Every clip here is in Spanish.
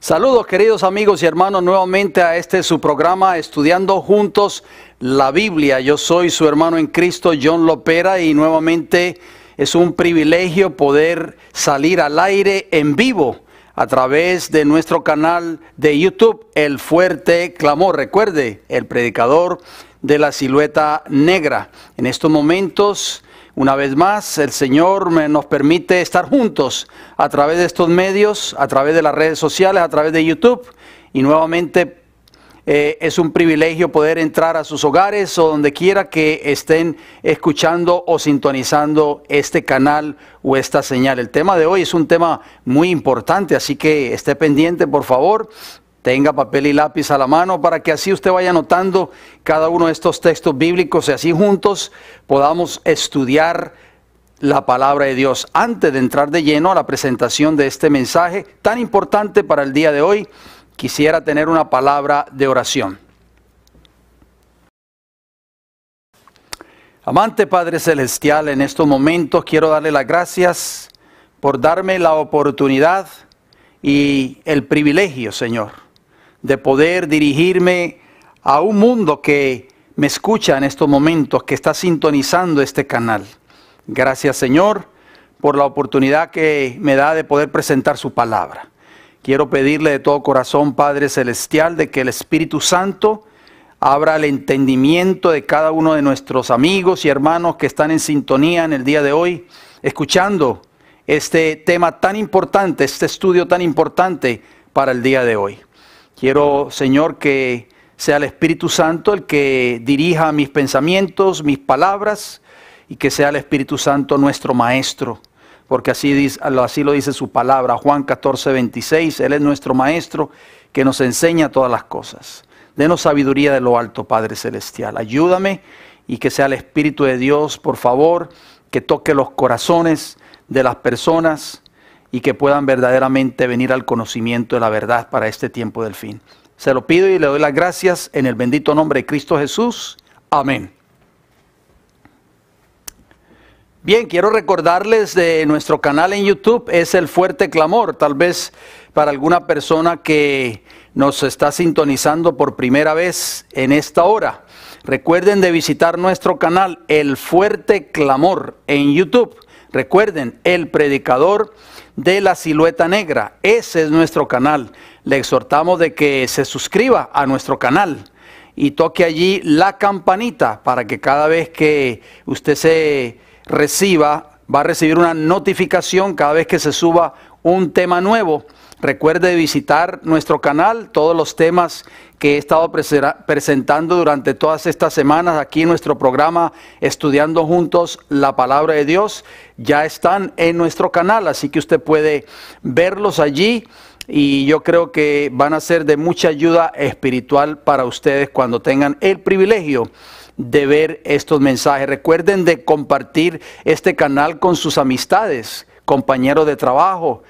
Saludos queridos amigos y hermanos nuevamente a este su programa Estudiando Juntos la Biblia. Yo soy su hermano en Cristo John Lopera y nuevamente es un privilegio poder salir al aire en vivo a través de nuestro canal de YouTube El Fuerte Clamor. Recuerde, el predicador de la silueta negra. En estos momentos una vez más, el Señor nos permite estar juntos a través de estos medios, a través de las redes sociales, a través de YouTube. Y nuevamente eh, es un privilegio poder entrar a sus hogares o donde quiera que estén escuchando o sintonizando este canal o esta señal. El tema de hoy es un tema muy importante, así que esté pendiente, por favor Tenga papel y lápiz a la mano para que así usted vaya anotando cada uno de estos textos bíblicos y así juntos podamos estudiar la palabra de Dios. Antes de entrar de lleno a la presentación de este mensaje tan importante para el día de hoy, quisiera tener una palabra de oración. Amante Padre Celestial, en estos momentos quiero darle las gracias por darme la oportunidad y el privilegio, Señor, de poder dirigirme a un mundo que me escucha en estos momentos, que está sintonizando este canal. Gracias Señor por la oportunidad que me da de poder presentar su palabra. Quiero pedirle de todo corazón, Padre Celestial, de que el Espíritu Santo abra el entendimiento de cada uno de nuestros amigos y hermanos que están en sintonía en el día de hoy, escuchando este tema tan importante, este estudio tan importante para el día de hoy. Quiero, Señor, que sea el Espíritu Santo el que dirija mis pensamientos, mis palabras, y que sea el Espíritu Santo nuestro Maestro, porque así, lo dice su palabra, Juan 14, 26, Él es nuestro Maestro que nos enseña todas las cosas. Denos sabiduría de lo alto, Padre Celestial. Ayúdame y que sea el Espíritu de Dios, por favor, que toque los corazones de las personas y que puedan verdaderamente venir al conocimiento de la verdad para este tiempo del fin. Se lo pido y le doy las gracias en el bendito nombre de Cristo Jesús. Amén. Bien, quiero recordarles de nuestro canal en YouTube, es El Fuerte Clamor. Tal vez para alguna persona que nos está sintonizando por primera vez en esta hora. Recuerden de visitar nuestro canal El Fuerte Clamor en YouTube. Recuerden, el predicador de la silueta negra, ese es nuestro canal. Le exhortamos de que se suscriba a nuestro canal y toque allí la campanita para que cada vez que usted se reciba, va a recibir una notificación cada vez que se suba un tema nuevo. Recuerde visitar nuestro canal, todos los temas que he estado presentando durante todas estas semanas aquí en nuestro programa Estudiando Juntos la Palabra de Dios, ya están en nuestro canal, así que usted puede verlos allí y yo creo que van a ser de mucha ayuda espiritual para ustedes cuando tengan el privilegio de ver estos mensajes. Recuerden de compartir este canal con sus amistades compañeros de trabajo,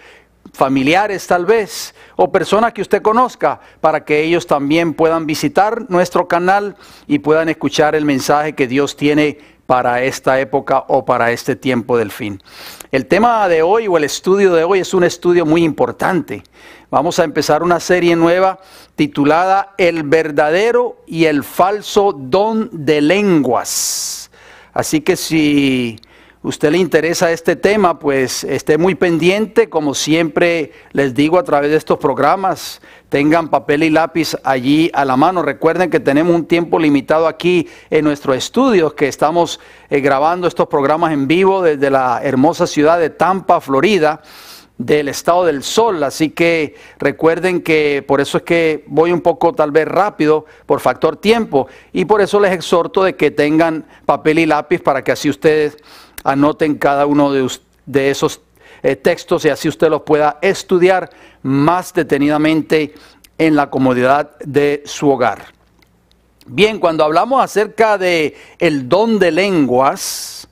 familiares tal vez, o personas que usted conozca, para que ellos también puedan visitar nuestro canal y puedan escuchar el mensaje que Dios tiene para esta época o para este tiempo del fin. El tema de hoy o el estudio de hoy es un estudio muy importante. Vamos a empezar una serie nueva titulada El verdadero y el falso don de lenguas. Así que si usted le interesa este tema, pues esté muy pendiente, como siempre les digo a través de estos programas, tengan papel y lápiz allí a la mano. Recuerden que tenemos un tiempo limitado aquí en nuestros estudio, que estamos eh, grabando estos programas en vivo desde la hermosa ciudad de Tampa, Florida del estado del sol, así que recuerden que por eso es que voy un poco tal vez rápido por factor tiempo y por eso les exhorto de que tengan papel y lápiz para que así ustedes Anoten cada uno de, esos eh, textos y así usted los pueda estudiar más detenidamente en la comodidad de su hogar. Bien, cuando hablamos acerca de el don de lenguas,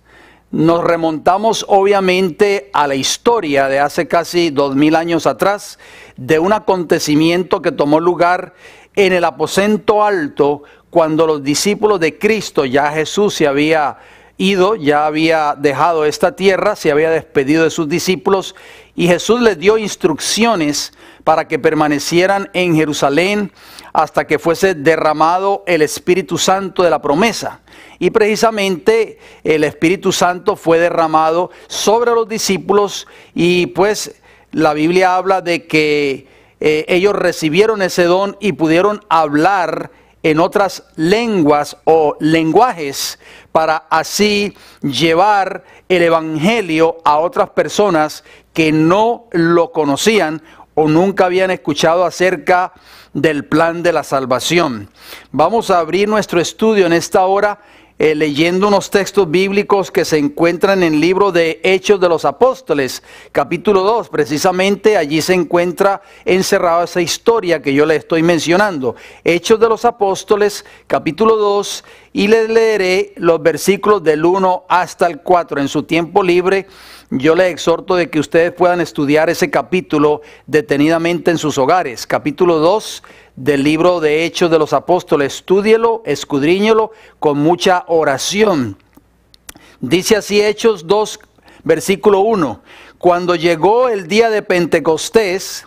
nos remontamos obviamente a la historia de hace casi dos mil años atrás, de un acontecimiento que tomó lugar en el aposento alto cuando los discípulos de Cristo, ya Jesús se había ido, ya había dejado esta tierra, se había despedido de sus discípulos y Jesús les dio instrucciones para que permanecieran en Jerusalén hasta que fuese derramado el Espíritu Santo de la promesa. Y precisamente el Espíritu Santo fue derramado sobre los discípulos y pues la Biblia habla de que eh, ellos recibieron ese don y pudieron hablar en otras lenguas o lenguajes para así llevar el Evangelio a otras personas que no lo conocían o nunca habían escuchado acerca del plan de la salvación. Vamos a abrir nuestro estudio en esta hora eh, leyendo unos textos bíblicos que se encuentran en el libro de Hechos de los Apóstoles, capítulo 2. Precisamente allí se encuentra encerrada esa historia que yo le estoy mencionando. Hechos de los Apóstoles, capítulo 2, y les leeré los versículos del 1 hasta el 4. En su tiempo libre, yo le exhorto de que ustedes puedan estudiar ese capítulo detenidamente en sus hogares. Capítulo 2 del libro de Hechos de los Apóstoles. Estúdielo, escudriñelo con mucha oración. Dice así Hechos 2, versículo 1. Cuando llegó el día de Pentecostés,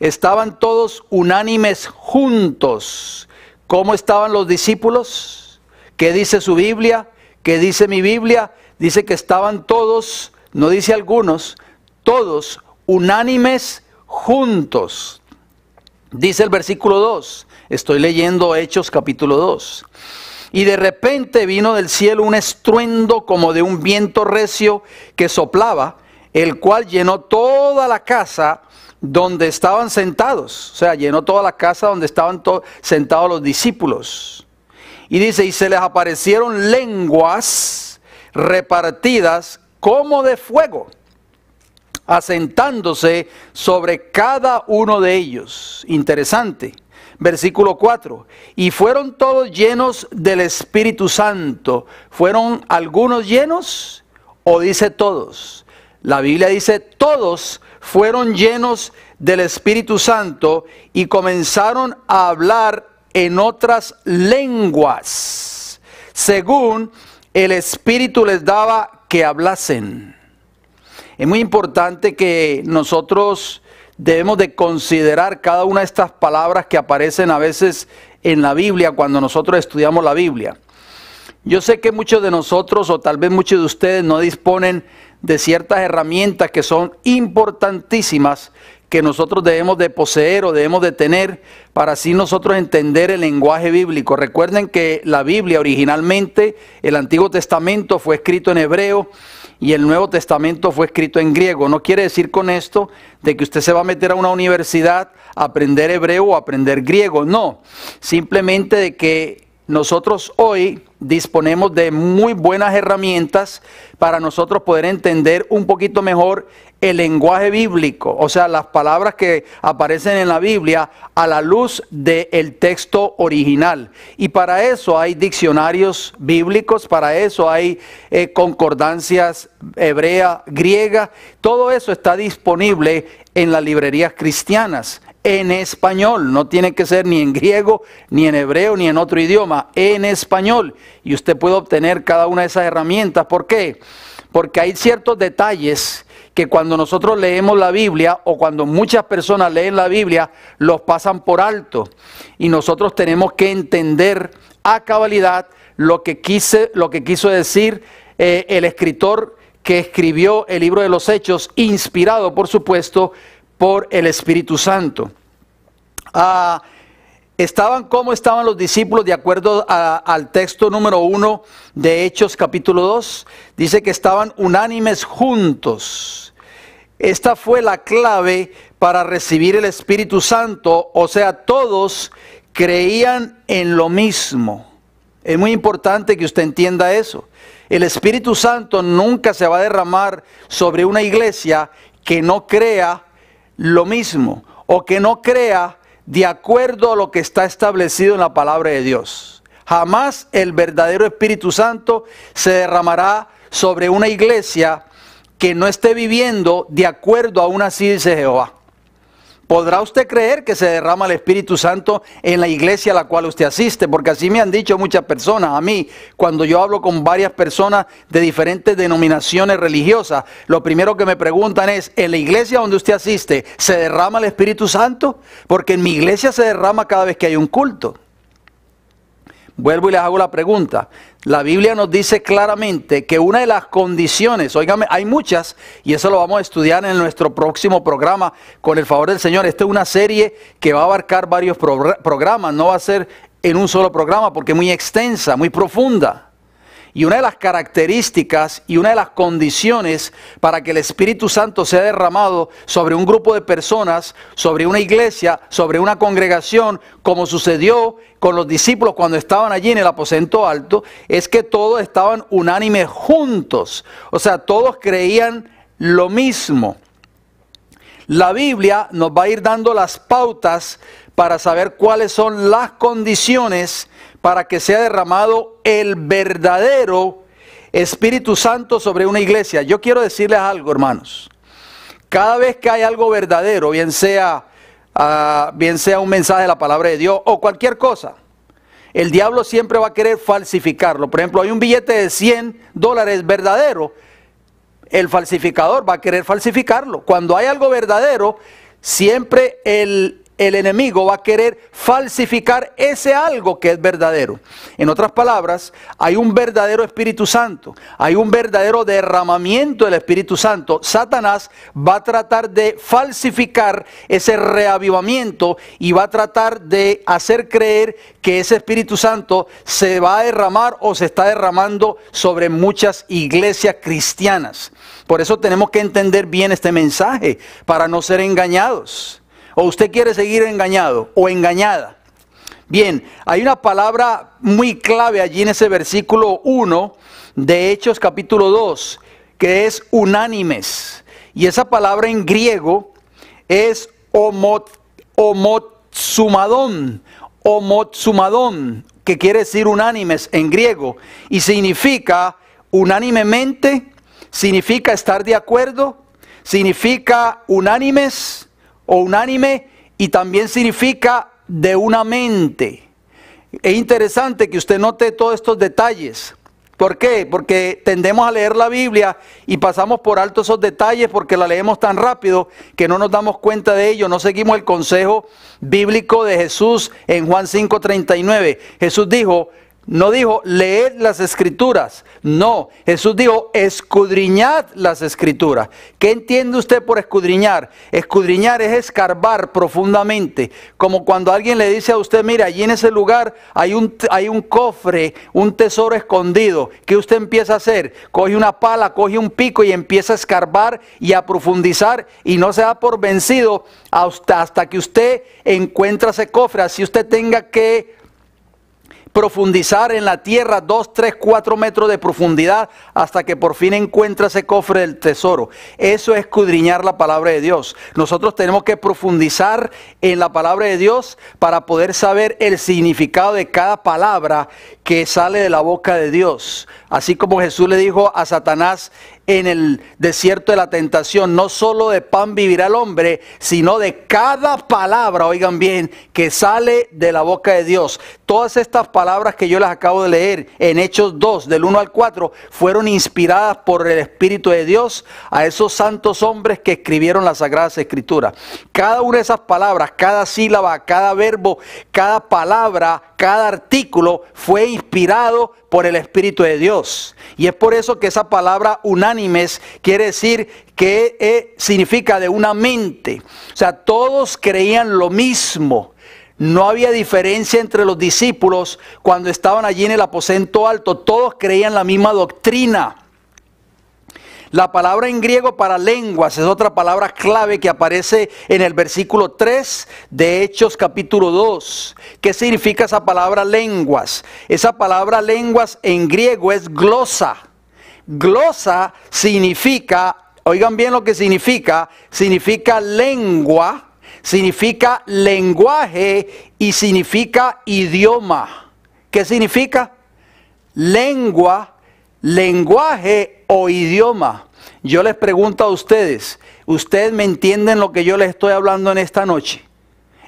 estaban todos unánimes juntos. ¿Cómo estaban los discípulos? ¿Qué dice su Biblia? ¿Qué dice mi Biblia? Dice que estaban todos, no dice algunos, todos unánimes juntos. Dice el versículo 2, estoy leyendo Hechos capítulo 2. Y de repente vino del cielo un estruendo como de un viento recio que soplaba, el cual llenó toda la casa donde estaban sentados. O sea, llenó toda la casa donde estaban sentados los discípulos. Y dice, y se les aparecieron lenguas repartidas como de fuego asentándose sobre cada uno de ellos. Interesante. Versículo 4. Y fueron todos llenos del Espíritu Santo. ¿Fueron algunos llenos o dice todos? La Biblia dice todos fueron llenos del Espíritu Santo y comenzaron a hablar en otras lenguas, según el Espíritu les daba que hablasen. Es muy importante que nosotros debemos de considerar cada una de estas palabras que aparecen a veces en la Biblia cuando nosotros estudiamos la Biblia. Yo sé que muchos de nosotros o tal vez muchos de ustedes no disponen de ciertas herramientas que son importantísimas que nosotros debemos de poseer o debemos de tener para así nosotros entender el lenguaje bíblico. Recuerden que la Biblia originalmente, el Antiguo Testamento fue escrito en hebreo, y el Nuevo Testamento fue escrito en griego. No quiere decir con esto de que usted se va a meter a una universidad a aprender hebreo o a aprender griego, no. Simplemente de que nosotros hoy disponemos de muy buenas herramientas para nosotros poder entender un poquito mejor el lenguaje bíblico, o sea, las palabras que aparecen en la Biblia a la luz del texto original. Y para eso hay diccionarios bíblicos, para eso hay eh, concordancias hebrea, griega, todo eso está disponible en las librerías cristianas en español, no tiene que ser ni en griego, ni en hebreo, ni en otro idioma, en español. Y usted puede obtener cada una de esas herramientas. ¿Por qué? Porque hay ciertos detalles que cuando nosotros leemos la Biblia o cuando muchas personas leen la Biblia, los pasan por alto. Y nosotros tenemos que entender a cabalidad lo que, quise, lo que quiso decir eh, el escritor que escribió el libro de los Hechos, inspirado, por supuesto, por el Espíritu Santo. Ah, estaban como estaban los discípulos de acuerdo al texto número 1 de Hechos capítulo 2. Dice que estaban unánimes juntos. Esta fue la clave para recibir el Espíritu Santo, o sea, todos creían en lo mismo. Es muy importante que usted entienda eso. El Espíritu Santo nunca se va a derramar sobre una iglesia que no crea lo mismo o que no crea de acuerdo a lo que está establecido en la palabra de Dios. Jamás el verdadero Espíritu Santo se derramará sobre una iglesia que no esté viviendo de acuerdo a una así dice Jehová. ¿Podrá usted creer que se derrama el Espíritu Santo en la iglesia a la cual usted asiste? Porque así me han dicho muchas personas. A mí, cuando yo hablo con varias personas de diferentes denominaciones religiosas, lo primero que me preguntan es, ¿en la iglesia donde usted asiste se derrama el Espíritu Santo? Porque en mi iglesia se derrama cada vez que hay un culto. Vuelvo y les hago la pregunta. La Biblia nos dice claramente que una de las condiciones, oígame, hay muchas, y eso lo vamos a estudiar en nuestro próximo programa, con el favor del Señor. Esta es una serie que va a abarcar varios programas, no va a ser en un solo programa porque es muy extensa, muy profunda. Y una de las características y una de las condiciones para que el Espíritu Santo sea derramado sobre un grupo de personas, sobre una iglesia, sobre una congregación, como sucedió con los discípulos cuando estaban allí en el aposento alto, es que todos estaban unánimes juntos. O sea, todos creían lo mismo. La Biblia nos va a ir dando las pautas para saber cuáles son las condiciones para que sea derramado el verdadero Espíritu Santo sobre una iglesia. Yo quiero decirles algo, hermanos. Cada vez que hay algo verdadero, bien sea, ah, bien sea un mensaje de la palabra de Dios o cualquier cosa, el diablo siempre va a querer falsificarlo. Por ejemplo, hay un billete de 100 dólares verdadero, el falsificador va a querer falsificarlo. Cuando hay algo verdadero, siempre el, el enemigo va a querer falsificar ese algo que es verdadero. En otras palabras, hay un verdadero Espíritu Santo, hay un verdadero derramamiento del Espíritu Santo. Satanás va a tratar de falsificar ese reavivamiento y va a tratar de hacer creer que ese Espíritu Santo se va a derramar o se está derramando sobre muchas iglesias cristianas. Por eso tenemos que entender bien este mensaje para no ser engañados o usted quiere seguir engañado o engañada. Bien, hay una palabra muy clave allí en ese versículo 1 de Hechos capítulo 2, que es unánimes. Y esa palabra en griego es homot, homotsumadón, homotsumadón, que quiere decir unánimes en griego, y significa unánimemente, significa estar de acuerdo, significa unánimes, o unánime y también significa de una mente. Es interesante que usted note todos estos detalles. ¿Por qué? Porque tendemos a leer la Biblia y pasamos por alto esos detalles porque la leemos tan rápido que no nos damos cuenta de ello, no seguimos el consejo bíblico de Jesús en Juan 5:39. Jesús dijo, no dijo, leed las escrituras. No, Jesús dijo, escudriñad las escrituras. ¿Qué entiende usted por escudriñar? Escudriñar es escarbar profundamente. Como cuando alguien le dice a usted, mira, allí en ese lugar hay un, cofre, un tesoro escondido. ¿Qué usted empieza a hacer? Coge una pala, coge un pico y empieza a escarbar y a profundizar y no se da por vencido hasta, hasta que usted encuentra ese cofre. Así usted tenga que profundizar en la tierra dos, tres, cuatro metros de profundidad hasta que por fin encuentra ese cofre del tesoro. Eso es escudriñar la palabra de Dios. Nosotros tenemos que profundizar en la palabra de Dios para poder saber el significado de cada palabra que sale de la boca de Dios. Así como Jesús le dijo a Satanás, en el desierto de la tentación, no solo de pan vivirá el hombre, sino de cada palabra, oigan bien, que sale de la boca de Dios. Todas estas palabras que yo les acabo de leer en Hechos 2, del 1 al 4, fueron inspiradas por el Espíritu de Dios a esos santos hombres que escribieron las Sagradas Escrituras. Cada una de esas palabras, cada sílaba, cada verbo, cada palabra, cada artículo fue inspirado por el Espíritu de Dios. Y es por eso que esa palabra unánimes quiere decir que eh, significa de una mente. O sea, todos creían lo mismo. No había diferencia entre los discípulos cuando estaban allí en el aposento alto. Todos creían la misma doctrina. La palabra en griego para lenguas es otra palabra clave que aparece en el versículo 3 de Hechos capítulo 2. ¿Qué significa esa palabra lenguas? Esa palabra lenguas en griego es glosa. Glosa significa, oigan bien lo que significa, significa lengua, significa lenguaje y significa idioma. ¿Qué significa? Lengua, lenguaje o idioma. Yo les pregunto a ustedes, ¿ustedes me entienden lo que yo les estoy hablando en esta noche?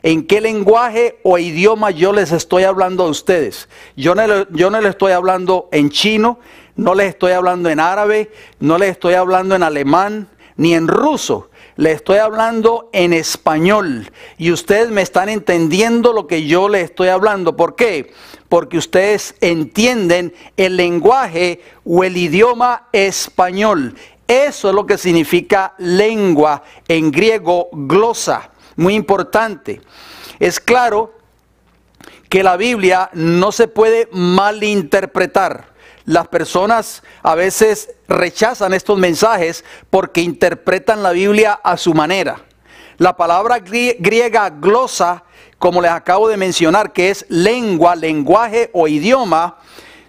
¿En qué lenguaje o idioma yo les estoy hablando a ustedes? Yo no, yo no les estoy hablando en chino, no les estoy hablando en árabe, no les estoy hablando en alemán, ni en ruso le estoy hablando en español y ustedes me están entendiendo lo que yo le estoy hablando. ¿Por qué? Porque ustedes entienden el lenguaje o el idioma español. Eso es lo que significa lengua en griego, glosa. Muy importante. Es claro que la Biblia no se puede malinterpretar. Las personas a veces rechazan estos mensajes porque interpretan la Biblia a su manera. La palabra griega glosa, como les acabo de mencionar, que es lengua, lenguaje o idioma,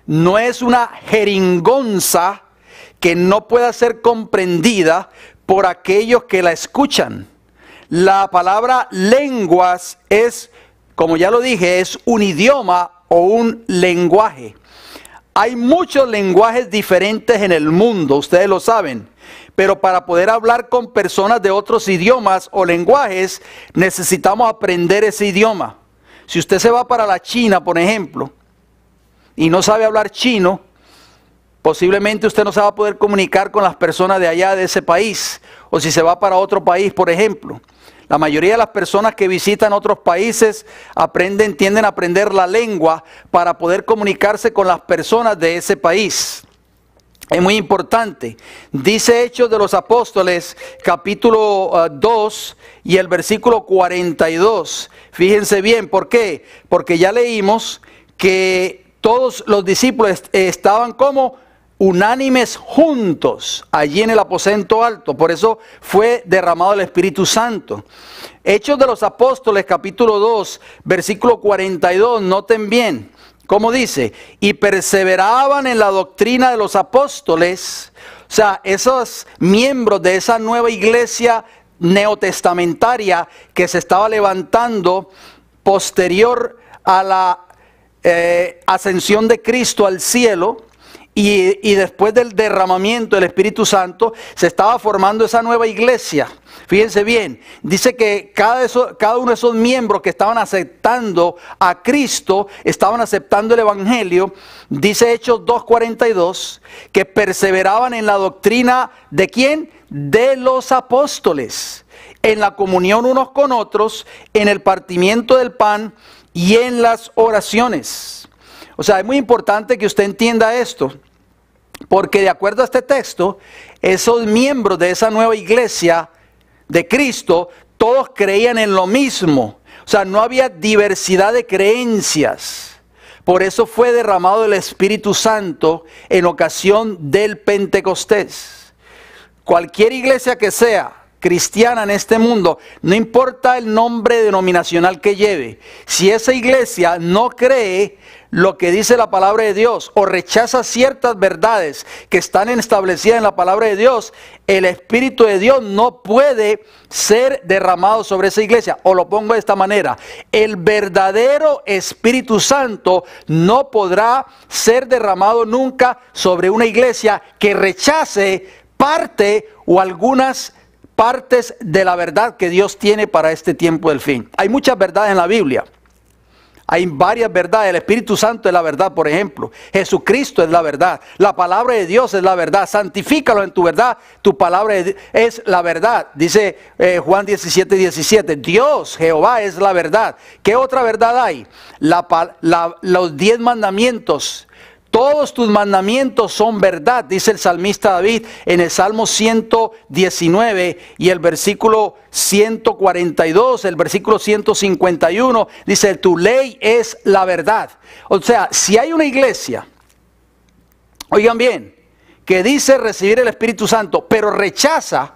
no es una jeringonza que no pueda ser comprendida por aquellos que la escuchan. La palabra lenguas es, como ya lo dije, es un idioma o un lenguaje. Hay muchos lenguajes diferentes en el mundo, ustedes lo saben, pero para poder hablar con personas de otros idiomas o lenguajes necesitamos aprender ese idioma. Si usted se va para la China, por ejemplo, y no sabe hablar chino, posiblemente usted no se va a poder comunicar con las personas de allá de ese país, o si se va para otro país, por ejemplo. La mayoría de las personas que visitan otros países aprenden, tienden a aprender la lengua para poder comunicarse con las personas de ese país. Es muy importante. Dice Hechos de los Apóstoles, capítulo 2 ah, y el versículo 42. Fíjense bien, ¿por qué? Porque ya leímos que todos los discípulos estaban como unánimes juntos allí en el aposento alto. Por eso fue derramado el Espíritu Santo. Hechos de los Apóstoles capítulo 2, versículo 42, noten bien. ¿Cómo dice? Y perseveraban en la doctrina de los apóstoles. O sea, esos miembros de esa nueva iglesia neotestamentaria que se estaba levantando posterior a la eh, ascensión de Cristo al cielo, y, después del derramamiento del Espíritu Santo se estaba formando esa nueva iglesia. Fíjense bien, dice que cada, cada uno de esos miembros que estaban aceptando a Cristo, estaban aceptando el Evangelio, dice Hechos 2.42, que perseveraban en la doctrina de quién? De los apóstoles, en la comunión unos con otros, en el partimiento del pan y en las oraciones. O sea, es muy importante que usted entienda esto, porque de acuerdo a este texto, esos miembros de esa nueva iglesia de Cristo, todos creían en lo mismo. O sea, no había diversidad de creencias. Por eso fue derramado el Espíritu Santo en ocasión del Pentecostés. Cualquier iglesia que sea cristiana en este mundo, no importa el nombre denominacional que lleve, si esa iglesia no cree, lo que dice la palabra de Dios o rechaza ciertas verdades que están establecidas en la palabra de Dios, el Espíritu de Dios no puede ser derramado sobre esa iglesia. O lo pongo de esta manera, el verdadero Espíritu Santo no podrá ser derramado nunca sobre una iglesia que rechace parte o algunas partes de la verdad que Dios tiene para este tiempo del fin. Hay muchas verdades en la Biblia. Hay varias verdades. El Espíritu Santo es la verdad, por ejemplo. Jesucristo es la verdad. La palabra de Dios es la verdad. Santifícalo en tu verdad. Tu palabra es la verdad. Dice eh, Juan 17, 17. Dios, Jehová, es la verdad. ¿Qué otra verdad hay? La, los diez mandamientos todos tus mandamientos son verdad, dice el salmista David en el Salmo 119 y el versículo 142, el versículo 151, dice, tu ley es la verdad. O sea, si hay una iglesia, oigan bien, que dice recibir el Espíritu Santo, pero rechaza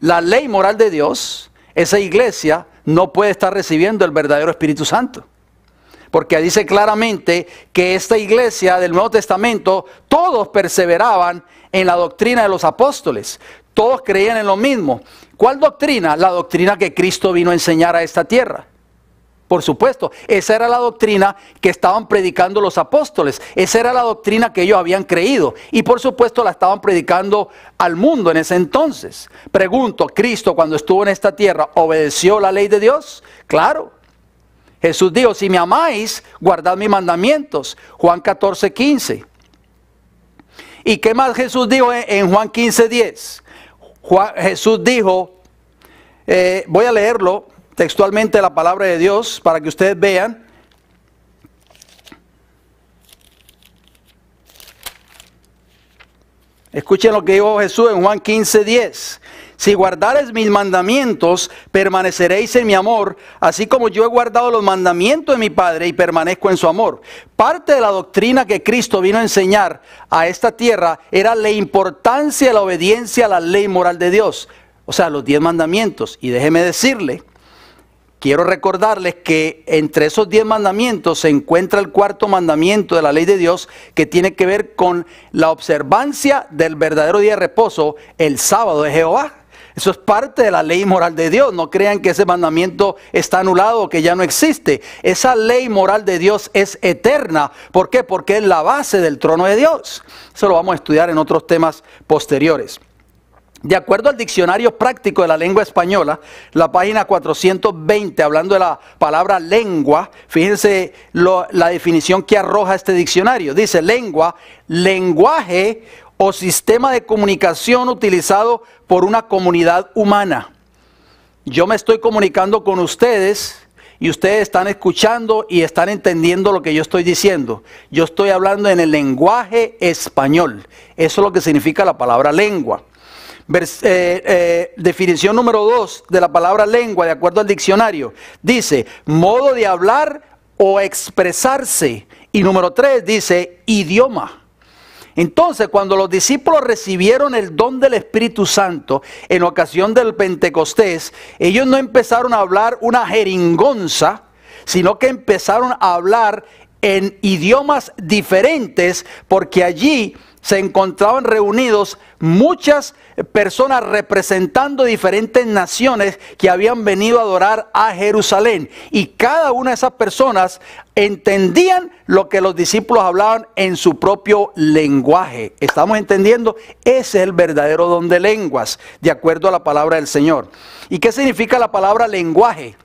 la ley moral de Dios, esa iglesia no puede estar recibiendo el verdadero Espíritu Santo porque dice claramente que esta iglesia del Nuevo Testamento, todos perseveraban en la doctrina de los apóstoles, todos creían en lo mismo. ¿Cuál doctrina? La doctrina que Cristo vino a enseñar a esta tierra. Por supuesto, esa era la doctrina que estaban predicando los apóstoles, esa era la doctrina que ellos habían creído y por supuesto la estaban predicando al mundo en ese entonces. Pregunto, ¿Cristo cuando estuvo en esta tierra obedeció la ley de Dios? Claro. Jesús dijo, si me amáis, guardad mis mandamientos. Juan 14, 15. ¿Y qué más Jesús dijo en Juan 15, 10? Jesús dijo, eh, voy a leerlo textualmente la palabra de Dios para que ustedes vean. Escuchen lo que dijo Jesús en Juan 15, 10. Si guardares mis mandamientos, permaneceréis en mi amor, así como yo he guardado los mandamientos de mi Padre y permanezco en su amor. Parte de la doctrina que Cristo vino a enseñar a esta tierra era la importancia de la obediencia a la ley moral de Dios, o sea, los diez mandamientos. Y déjeme decirle, quiero recordarles que entre esos diez mandamientos se encuentra el cuarto mandamiento de la ley de Dios que tiene que ver con la observancia del verdadero día de reposo, el sábado de Jehová. Eso es parte de la ley moral de Dios. No crean que ese mandamiento está anulado o que ya no existe. Esa ley moral de Dios es eterna. ¿Por qué? Porque es la base del trono de Dios. Eso lo vamos a estudiar en otros temas posteriores. De acuerdo al diccionario práctico de la lengua española, la página 420, hablando de la palabra lengua, fíjense la definición que arroja este diccionario. Dice lengua, lenguaje o sistema de comunicación utilizado por una comunidad humana. Yo me estoy comunicando con ustedes y ustedes están escuchando y están entendiendo lo que yo estoy diciendo. Yo estoy hablando en el lenguaje español. Eso es lo que significa la palabra lengua. Eh, eh, definición número dos de la palabra lengua, de acuerdo al diccionario, dice modo de hablar o expresarse. Y número tres dice idioma. Entonces, cuando los discípulos recibieron el don del Espíritu Santo en ocasión del Pentecostés, ellos no empezaron a hablar una jeringonza, sino que empezaron a hablar en idiomas diferentes, porque allí se encontraban reunidos muchas personas representando diferentes naciones que habían venido a adorar a Jerusalén. Y cada una de esas personas entendían lo que los discípulos hablaban en su propio lenguaje. ¿Estamos entendiendo? Ese es el verdadero don de lenguas, de acuerdo a la palabra del Señor. ¿Y qué significa la palabra lenguaje?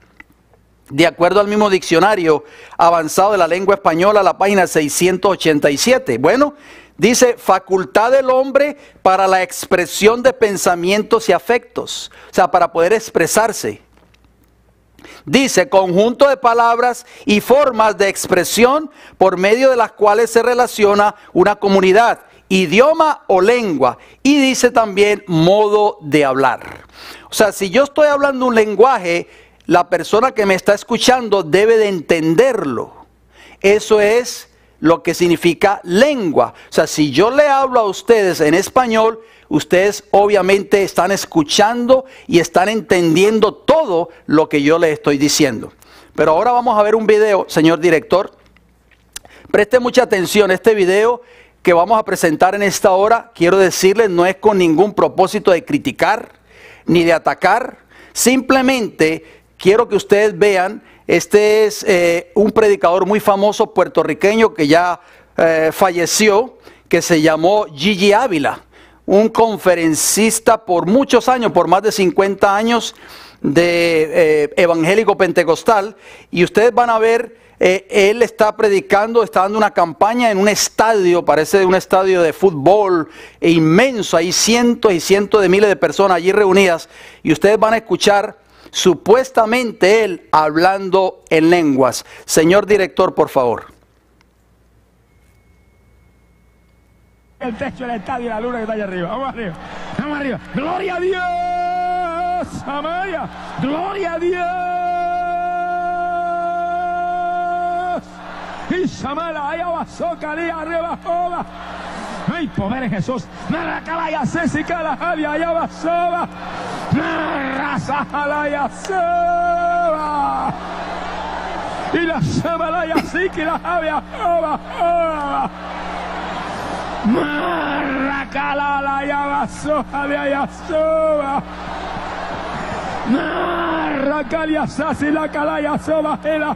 De acuerdo al mismo diccionario avanzado de la lengua española, la página 687. Bueno, Dice, facultad del hombre para la expresión de pensamientos y afectos, o sea, para poder expresarse. Dice, conjunto de palabras y formas de expresión por medio de las cuales se relaciona una comunidad, idioma o lengua. Y dice también modo de hablar. O sea, si yo estoy hablando un lenguaje, la persona que me está escuchando debe de entenderlo. Eso es lo que significa lengua. O sea, si yo le hablo a ustedes en español, ustedes obviamente están escuchando y están entendiendo todo lo que yo les estoy diciendo. Pero ahora vamos a ver un video, señor director. Preste mucha atención, este video que vamos a presentar en esta hora, quiero decirles, no es con ningún propósito de criticar ni de atacar, simplemente quiero que ustedes vean este es eh, un predicador muy famoso puertorriqueño que ya eh, falleció, que se llamó Gigi Ávila, un conferencista por muchos años, por más de 50 años de eh, evangélico pentecostal. Y ustedes van a ver, él está predicando, está dando una campaña en un estadio, parece un estadio de fútbol inmenso, hay cientos y cientos de miles de personas allí reunidas. Y ustedes van a escuchar supuestamente él hablando en lenguas. Señor director, por favor. El techo del estadio, la luna que está allá arriba. Vamos arriba, vamos arriba. Gloria a Dios, Amaya. Gloria a Dios. Y Samala, abajo, cali, arriba, abajo! Ay, pobre Jesús. Maracalaya, ¡Sesicala! Calajalia, y Seba. Marrazajalaya, Seba. Y la sabalaya! Siki, la Javia, la Ova. Marracalaya, Basoja, Yasoba. Marracalia, Sasi, la Calaya, Soba, y la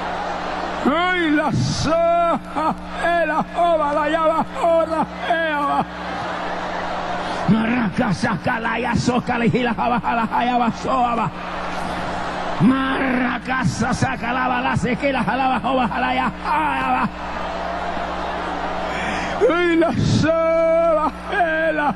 ¡Ay, la soja! ¡Ela, ova, la la ora, eva! Marraca, saca, la ya, soca, la hila, baja, la jayaba, soaba. Marraca, saca, la bala, sequila, jalaba, ova, jalaya, jayaba. ¡Ay, la el ela,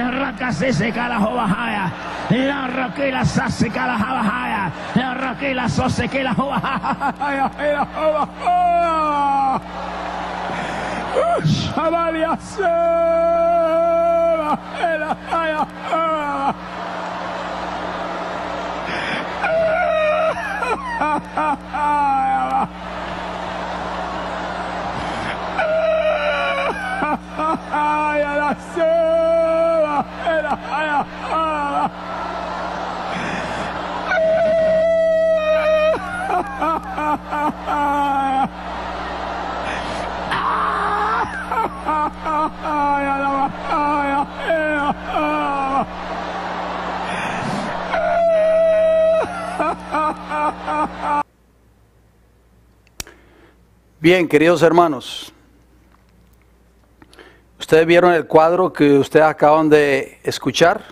rakasese kalahobahaya, la las sase kalahabahaya, la rakila la bajaya. Shabalia la haya. la Bien, queridos hermanos, Ustedes vieron el cuadro que ustedes acaban de escuchar.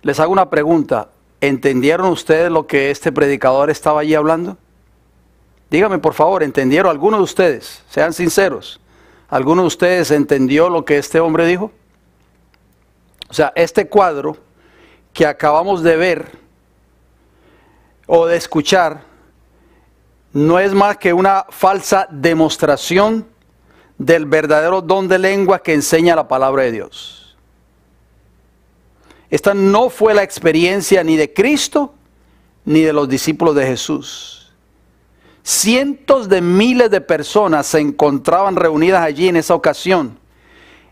Les hago una pregunta. ¿Entendieron ustedes lo que este predicador estaba allí hablando? Dígame por favor, ¿entendieron algunos de ustedes? Sean sinceros. ¿Alguno de ustedes entendió lo que este hombre dijo? O sea, este cuadro que acabamos de ver o de escuchar no es más que una falsa demostración del verdadero don de lengua que enseña la palabra de Dios. Esta no fue la experiencia ni de Cristo ni de los discípulos de Jesús. Cientos de miles de personas se encontraban reunidas allí en esa ocasión.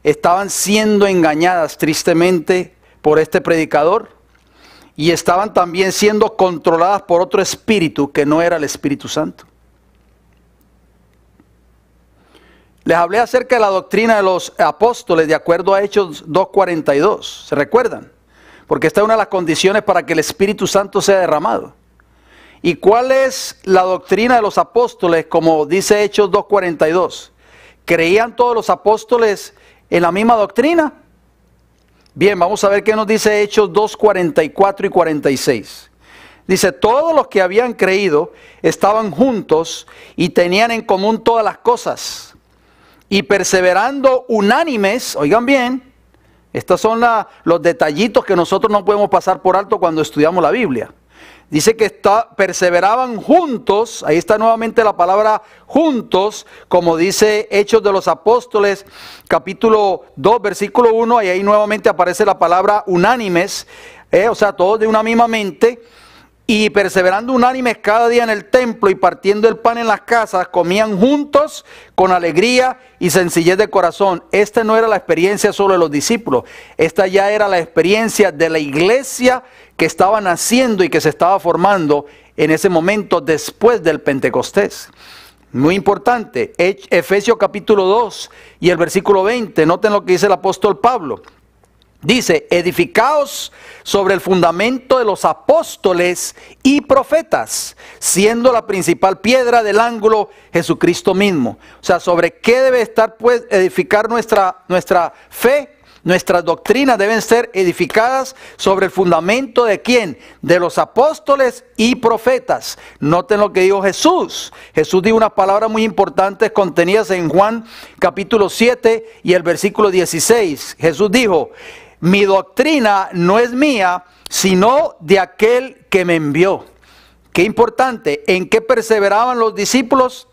Estaban siendo engañadas tristemente por este predicador y estaban también siendo controladas por otro espíritu que no era el Espíritu Santo. Les hablé acerca de la doctrina de los apóstoles de acuerdo a Hechos 2.42. ¿Se recuerdan? Porque esta es una de las condiciones para que el Espíritu Santo sea derramado. ¿Y cuál es la doctrina de los apóstoles como dice Hechos 2.42? ¿Creían todos los apóstoles en la misma doctrina? Bien, vamos a ver qué nos dice Hechos 2.44 y 46. Dice, todos los que habían creído estaban juntos y tenían en común todas las cosas y perseverando unánimes, oigan bien, estos son los detallitos que nosotros no podemos pasar por alto cuando estudiamos la Biblia. Dice que perseveraban juntos, ahí está nuevamente la palabra juntos, como dice Hechos de los Apóstoles, capítulo 2, versículo 1, y ahí nuevamente aparece la palabra unánimes, eh, o sea, todos de una misma mente y perseverando unánimes cada día en el templo y partiendo el pan en las casas, comían juntos con alegría y sencillez de corazón. Esta no era la experiencia solo de los discípulos, esta ya era la experiencia de la iglesia que estaba naciendo y que se estaba formando en ese momento después del Pentecostés. Muy importante, Efesios capítulo 2 y el versículo 20, noten lo que dice el apóstol Pablo. Dice, edificaos sobre el fundamento de los apóstoles y profetas, siendo la principal piedra del ángulo Jesucristo mismo. O sea, sobre qué debe estar pues edificar nuestra, nuestra fe. Nuestras doctrinas deben ser edificadas sobre el fundamento de quién? De los apóstoles y profetas. Noten lo que dijo Jesús. Jesús dijo unas palabras muy importantes contenidas en Juan capítulo 7 y el versículo 16. Jesús dijo, mi doctrina no es mía, sino de aquel que me envió. Qué importante, ¿en qué perseveraban los discípulos?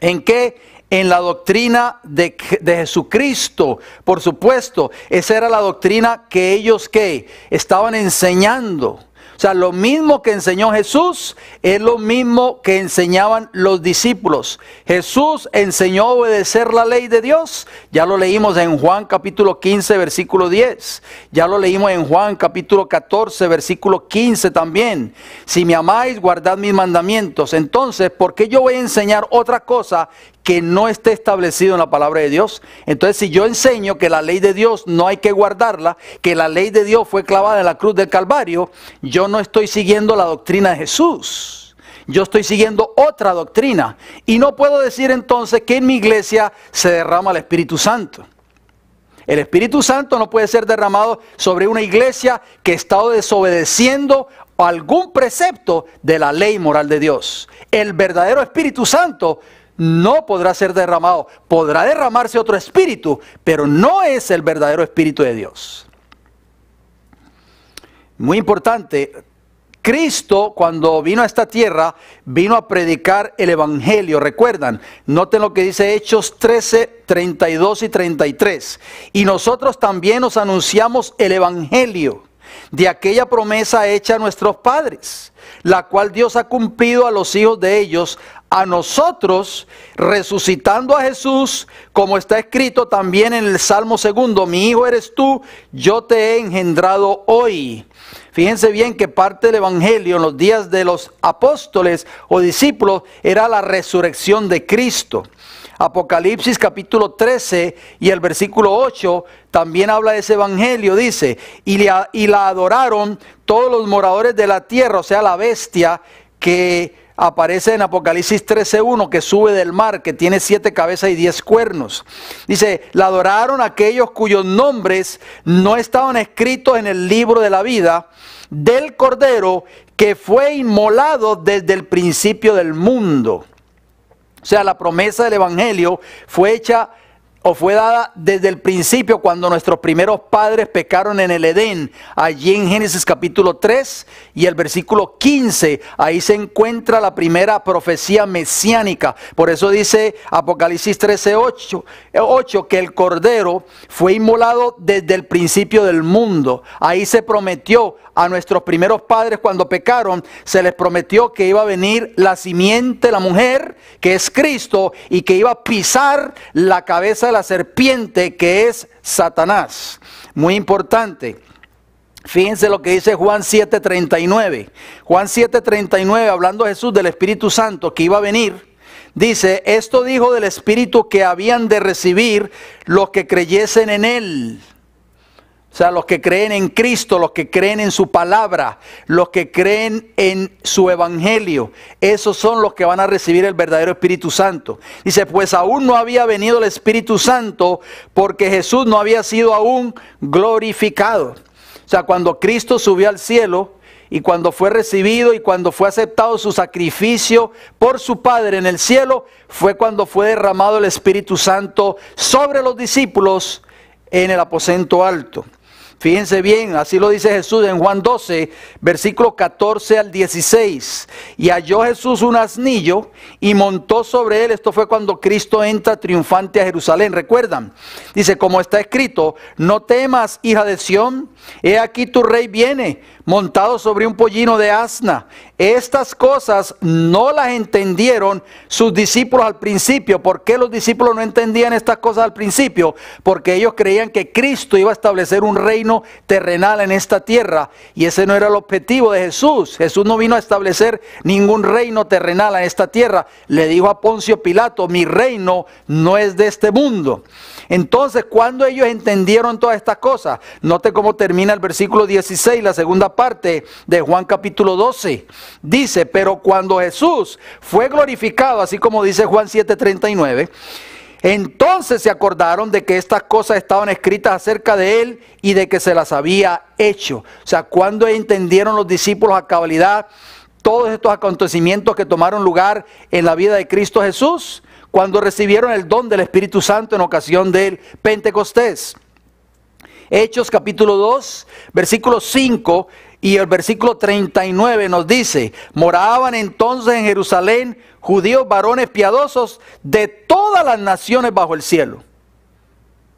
¿En qué? En la doctrina de, de Jesucristo, por supuesto. Esa era la doctrina que ellos que estaban enseñando. O sea, lo mismo que enseñó Jesús es lo mismo que enseñaban los discípulos. Jesús enseñó a obedecer la ley de Dios. Ya lo leímos en Juan capítulo 15, versículo 10. Ya lo leímos en Juan capítulo 14, versículo 15 también. Si me amáis, guardad mis mandamientos. Entonces, ¿por qué yo voy a enseñar otra cosa que no esté establecido en la palabra de Dios. Entonces, si yo enseño que la ley de Dios no hay que guardarla, que la ley de Dios fue clavada en la cruz del Calvario, yo no estoy siguiendo la doctrina de Jesús. Yo estoy siguiendo otra doctrina. Y no puedo decir entonces que en mi iglesia se derrama el Espíritu Santo. El Espíritu Santo no puede ser derramado sobre una iglesia que estado desobedeciendo algún precepto de la ley moral de Dios. El verdadero Espíritu Santo no podrá ser derramado. Podrá derramarse otro espíritu, pero no es el verdadero espíritu de Dios. Muy importante, Cristo cuando vino a esta tierra, vino a predicar el Evangelio, recuerdan. Noten lo que dice Hechos 13, 32 y 33. Y nosotros también nos anunciamos el Evangelio de aquella promesa hecha a nuestros padres, la cual Dios ha cumplido a los hijos de ellos, a nosotros, resucitando a Jesús, como está escrito también en el Salmo segundo, mi hijo eres tú, yo te he engendrado hoy. Fíjense bien que parte del Evangelio en los días de los apóstoles o discípulos era la resurrección de Cristo. Apocalipsis capítulo 13 y el versículo 8 también habla de ese evangelio, dice, y, y la adoraron todos los moradores de la tierra, o sea, la bestia que aparece en Apocalipsis 13.1 que sube del mar, que tiene siete cabezas y diez cuernos. Dice, la adoraron aquellos cuyos nombres no estaban escritos en el libro de la vida del Cordero que fue inmolado desde el principio del mundo. O sea, la promesa del Evangelio fue hecha o fue dada desde el principio cuando nuestros primeros padres pecaron en el Edén, allí en Génesis capítulo 3 y el versículo 15, ahí se encuentra la primera profecía mesiánica. Por eso dice Apocalipsis 13, 8 que el Cordero fue inmolado desde el principio del mundo. Ahí se prometió a nuestros primeros padres cuando pecaron, se les prometió que iba a venir la simiente, la mujer, que es Cristo, y que iba a pisar la cabeza de la serpiente, que es Satanás. Muy importante. Fíjense lo que dice Juan 7:39. Juan 7:39, hablando Jesús del Espíritu Santo que iba a venir, dice, esto dijo del Espíritu que habían de recibir los que creyesen en él o sea, los que creen en Cristo, los que creen en su palabra, los que creen en su evangelio, esos son los que van a recibir el verdadero Espíritu Santo. Dice, pues aún no había venido el Espíritu Santo porque Jesús no había sido aún glorificado. O sea, cuando Cristo subió al cielo y cuando fue recibido y cuando fue aceptado su sacrificio por su Padre en el cielo, fue cuando fue derramado el Espíritu Santo sobre los discípulos en el aposento alto. Fíjense bien, así lo dice Jesús en Juan 12, versículo 14 al 16. Y halló Jesús un asnillo y montó sobre él. Esto fue cuando Cristo entra triunfante a Jerusalén. ¿Recuerdan? Dice, como está escrito, no temas, hija de Sión, he aquí tu rey viene montado sobre un pollino de asna. Estas cosas no las entendieron sus discípulos al principio. ¿Por qué los discípulos no entendían estas cosas al principio? Porque ellos creían que Cristo iba a establecer un reino terrenal en esta tierra. Y ese no era el objetivo de Jesús. Jesús no vino a establecer ningún reino terrenal en esta tierra. Le dijo a Poncio Pilato, mi reino no es de este mundo. Entonces, cuando ellos entendieron todas estas cosas, note cómo termina el versículo 16, la segunda parte de Juan capítulo 12. Dice, pero cuando Jesús fue glorificado, así como dice Juan 7:39, entonces se acordaron de que estas cosas estaban escritas acerca de él y de que se las había hecho. O sea, cuando entendieron los discípulos a cabalidad todos estos acontecimientos que tomaron lugar en la vida de Cristo Jesús, cuando recibieron el don del Espíritu Santo en ocasión del Pentecostés. Hechos capítulo 2, versículo 5 y el versículo 39 nos dice, moraban entonces en Jerusalén judíos varones piadosos de todas las naciones bajo el cielo.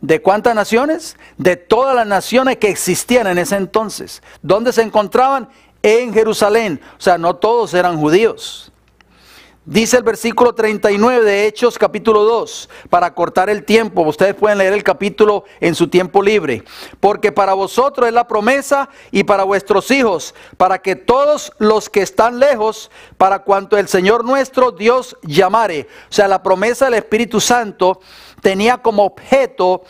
¿De cuántas naciones? De todas las naciones que existían en ese entonces. ¿Dónde se encontraban? En Jerusalén. O sea, no todos eran judíos. Dice el versículo 39 de Hechos capítulo 2, para cortar el tiempo, ustedes pueden leer el capítulo en su tiempo libre, porque para vosotros es la promesa y para vuestros hijos, para que todos los que están lejos, para cuanto el Señor nuestro Dios llamare. O sea, la promesa del Espíritu Santo tenía como objeto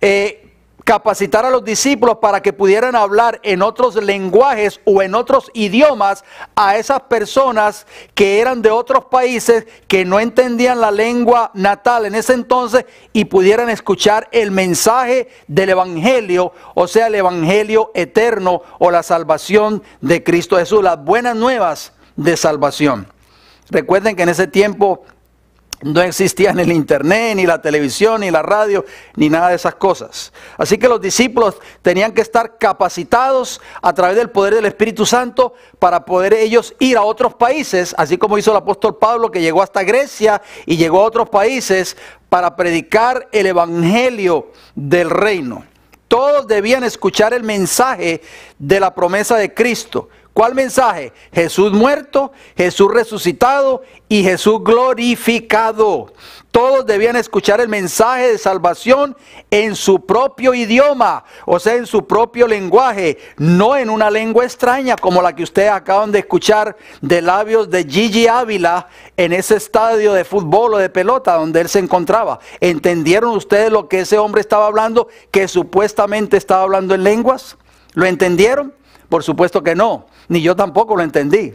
eh, capacitar a los discípulos para que pudieran hablar en otros lenguajes o en otros idiomas a esas personas que eran de otros países, que no entendían la lengua natal en ese entonces y pudieran escuchar el mensaje del Evangelio, o sea, el Evangelio eterno o la salvación de Cristo Jesús, las buenas nuevas de salvación. Recuerden que en ese tiempo no existía ni el internet, ni la televisión, ni la radio, ni nada de esas cosas. Así que los discípulos tenían que estar capacitados a través del poder del Espíritu Santo para poder ellos ir a otros países, así como hizo el apóstol Pablo que llegó hasta Grecia y llegó a otros países para predicar el Evangelio del reino. Todos debían escuchar el mensaje de la promesa de Cristo. ¿Cuál mensaje? Jesús muerto, Jesús resucitado y Jesús glorificado. Todos debían escuchar el mensaje de salvación en su propio idioma, o sea, en su propio lenguaje, no en una lengua extraña como la que ustedes acaban de escuchar de labios de Gigi Ávila en ese estadio de fútbol o de pelota donde él se encontraba. ¿Entendieron ustedes lo que ese hombre estaba hablando, que supuestamente estaba hablando en lenguas? ¿Lo entendieron? Por supuesto que no, ni yo tampoco lo entendí.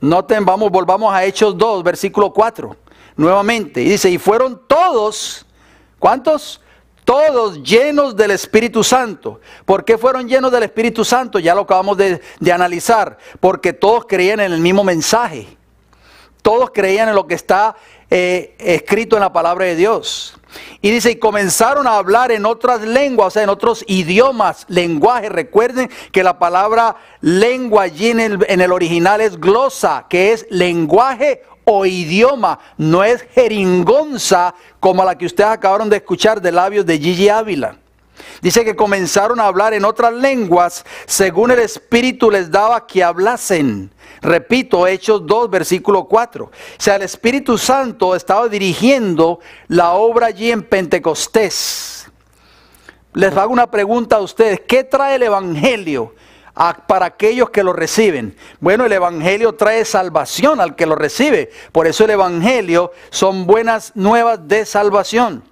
Noten, vamos, volvamos a Hechos 2, versículo 4, nuevamente. Y dice, y fueron todos, ¿cuántos? Todos llenos del Espíritu Santo. ¿Por qué fueron llenos del Espíritu Santo? Ya lo acabamos de, de analizar. Porque todos creían en el mismo mensaje. Todos creían en lo que está eh, escrito en la palabra de Dios. Y dice, y comenzaron a hablar en otras lenguas, o sea, en otros idiomas, lenguaje. Recuerden que la palabra lengua allí en el, en el original es glosa, que es lenguaje o idioma, no es jeringonza como la que ustedes acabaron de escuchar de labios de Gigi Ávila. Dice que comenzaron a hablar en otras lenguas según el Espíritu les daba que hablasen. Repito, Hechos 2, versículo 4. O sea, el Espíritu Santo estaba dirigiendo la obra allí en Pentecostés. Les hago una pregunta a ustedes. ¿Qué trae el Evangelio para aquellos que lo reciben? Bueno, el Evangelio trae salvación al que lo recibe. Por eso el Evangelio son buenas nuevas de salvación.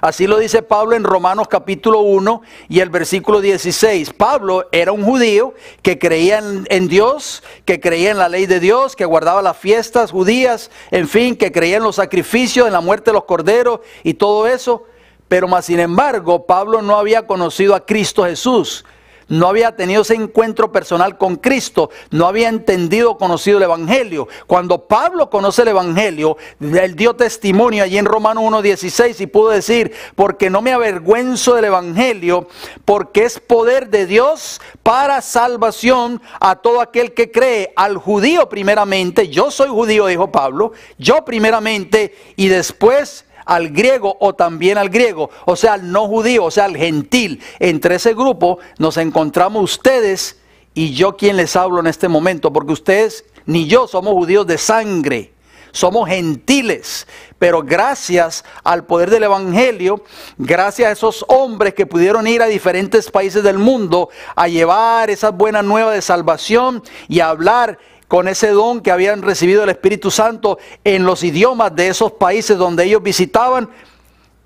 Así lo dice Pablo en Romanos capítulo 1 y el versículo 16. Pablo era un judío que creía en, Dios, que creía en la ley de Dios, que guardaba las fiestas judías, en fin, que creía en los sacrificios, en la muerte de los corderos y todo eso. Pero más sin embargo, Pablo no había conocido a Cristo Jesús no había tenido ese encuentro personal con Cristo, no había entendido, o conocido el Evangelio. Cuando Pablo conoce el Evangelio, él dio testimonio allí en Romano 1.16 y pudo decir, porque no me avergüenzo del Evangelio, porque es poder de Dios para salvación a todo aquel que cree, al judío primeramente, yo soy judío, dijo Pablo, yo primeramente y después al griego o también al griego, o sea, al no judío, o sea, al gentil. Entre ese grupo nos encontramos ustedes y yo quien les hablo en este momento, porque ustedes ni yo somos judíos de sangre, somos gentiles, pero gracias al poder del Evangelio, gracias a esos hombres que pudieron ir a diferentes países del mundo a llevar esa buena nueva de salvación y a hablar con ese don que habían recibido el Espíritu Santo en los idiomas de esos países donde ellos visitaban,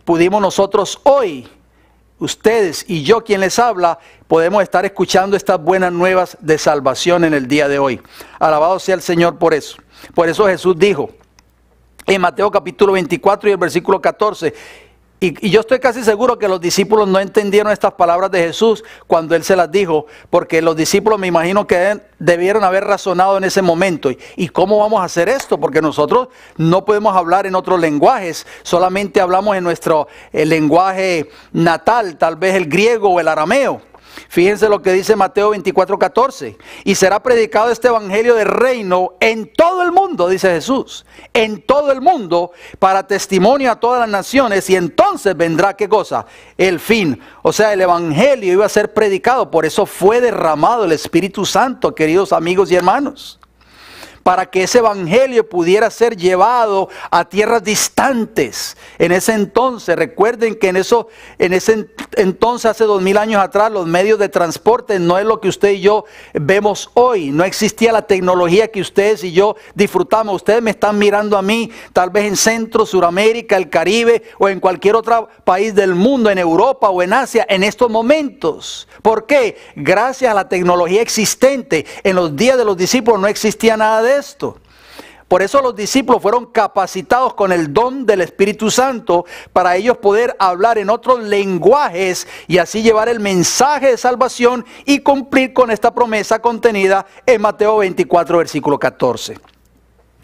pudimos nosotros hoy, ustedes y yo quien les habla, podemos estar escuchando estas buenas nuevas de salvación en el día de hoy. Alabado sea el Señor por eso. Por eso Jesús dijo en Mateo capítulo 24 y el versículo 14, y, yo estoy casi seguro que los discípulos no entendieron estas palabras de Jesús cuando Él se las dijo, porque los discípulos me imagino que debieron haber razonado en ese momento. ¿Y, cómo vamos a hacer esto? Porque nosotros no podemos hablar en otros lenguajes, solamente hablamos en nuestro el eh, lenguaje natal, tal vez el griego o el arameo. Fíjense lo que dice Mateo 24, Y será predicado este evangelio de reino en todo el mundo, dice Jesús. En todo el mundo, para testimonio a todas las naciones. Y entonces vendrá, ¿qué cosa? El fin. O sea, el evangelio iba a ser predicado. Por eso fue derramado el Espíritu Santo, queridos amigos y hermanos para que ese evangelio pudiera ser llevado a tierras distantes. En ese entonces, recuerden que en, eso, en ese entonces, hace dos mil años atrás, los medios de transporte no es lo que usted y yo vemos hoy. No existía la tecnología que ustedes y yo disfrutamos. Ustedes me están mirando a mí, tal vez en Centro, Suramérica, el Caribe o en cualquier otro país del mundo, en Europa o en Asia, en estos momentos. ¿Por qué? Gracias a la tecnología existente. En los días de los discípulos no existía nada de esto. Por eso los discípulos fueron capacitados con el don del Espíritu Santo para ellos poder hablar en otros lenguajes y así llevar el mensaje de salvación y cumplir con esta promesa contenida en Mateo 24, versículo 14.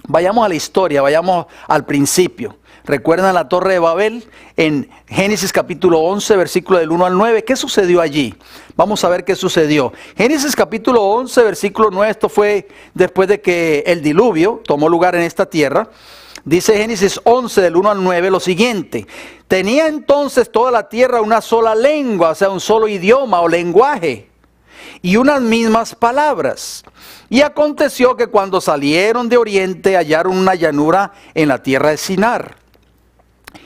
Vayamos a la historia, vayamos al principio. Recuerdan la torre de Babel en Génesis capítulo 11, versículo del 1 al 9. ¿Qué sucedió allí? Vamos a ver qué sucedió. Génesis capítulo 11, versículo 9, esto fue después de que el diluvio tomó lugar en esta tierra. Dice Génesis 11 del 1 al 9 lo siguiente. Tenía entonces toda la tierra una sola lengua, o sea, un solo idioma o lenguaje, y unas mismas palabras. Y aconteció que cuando salieron de oriente hallaron una llanura en la tierra de Sinar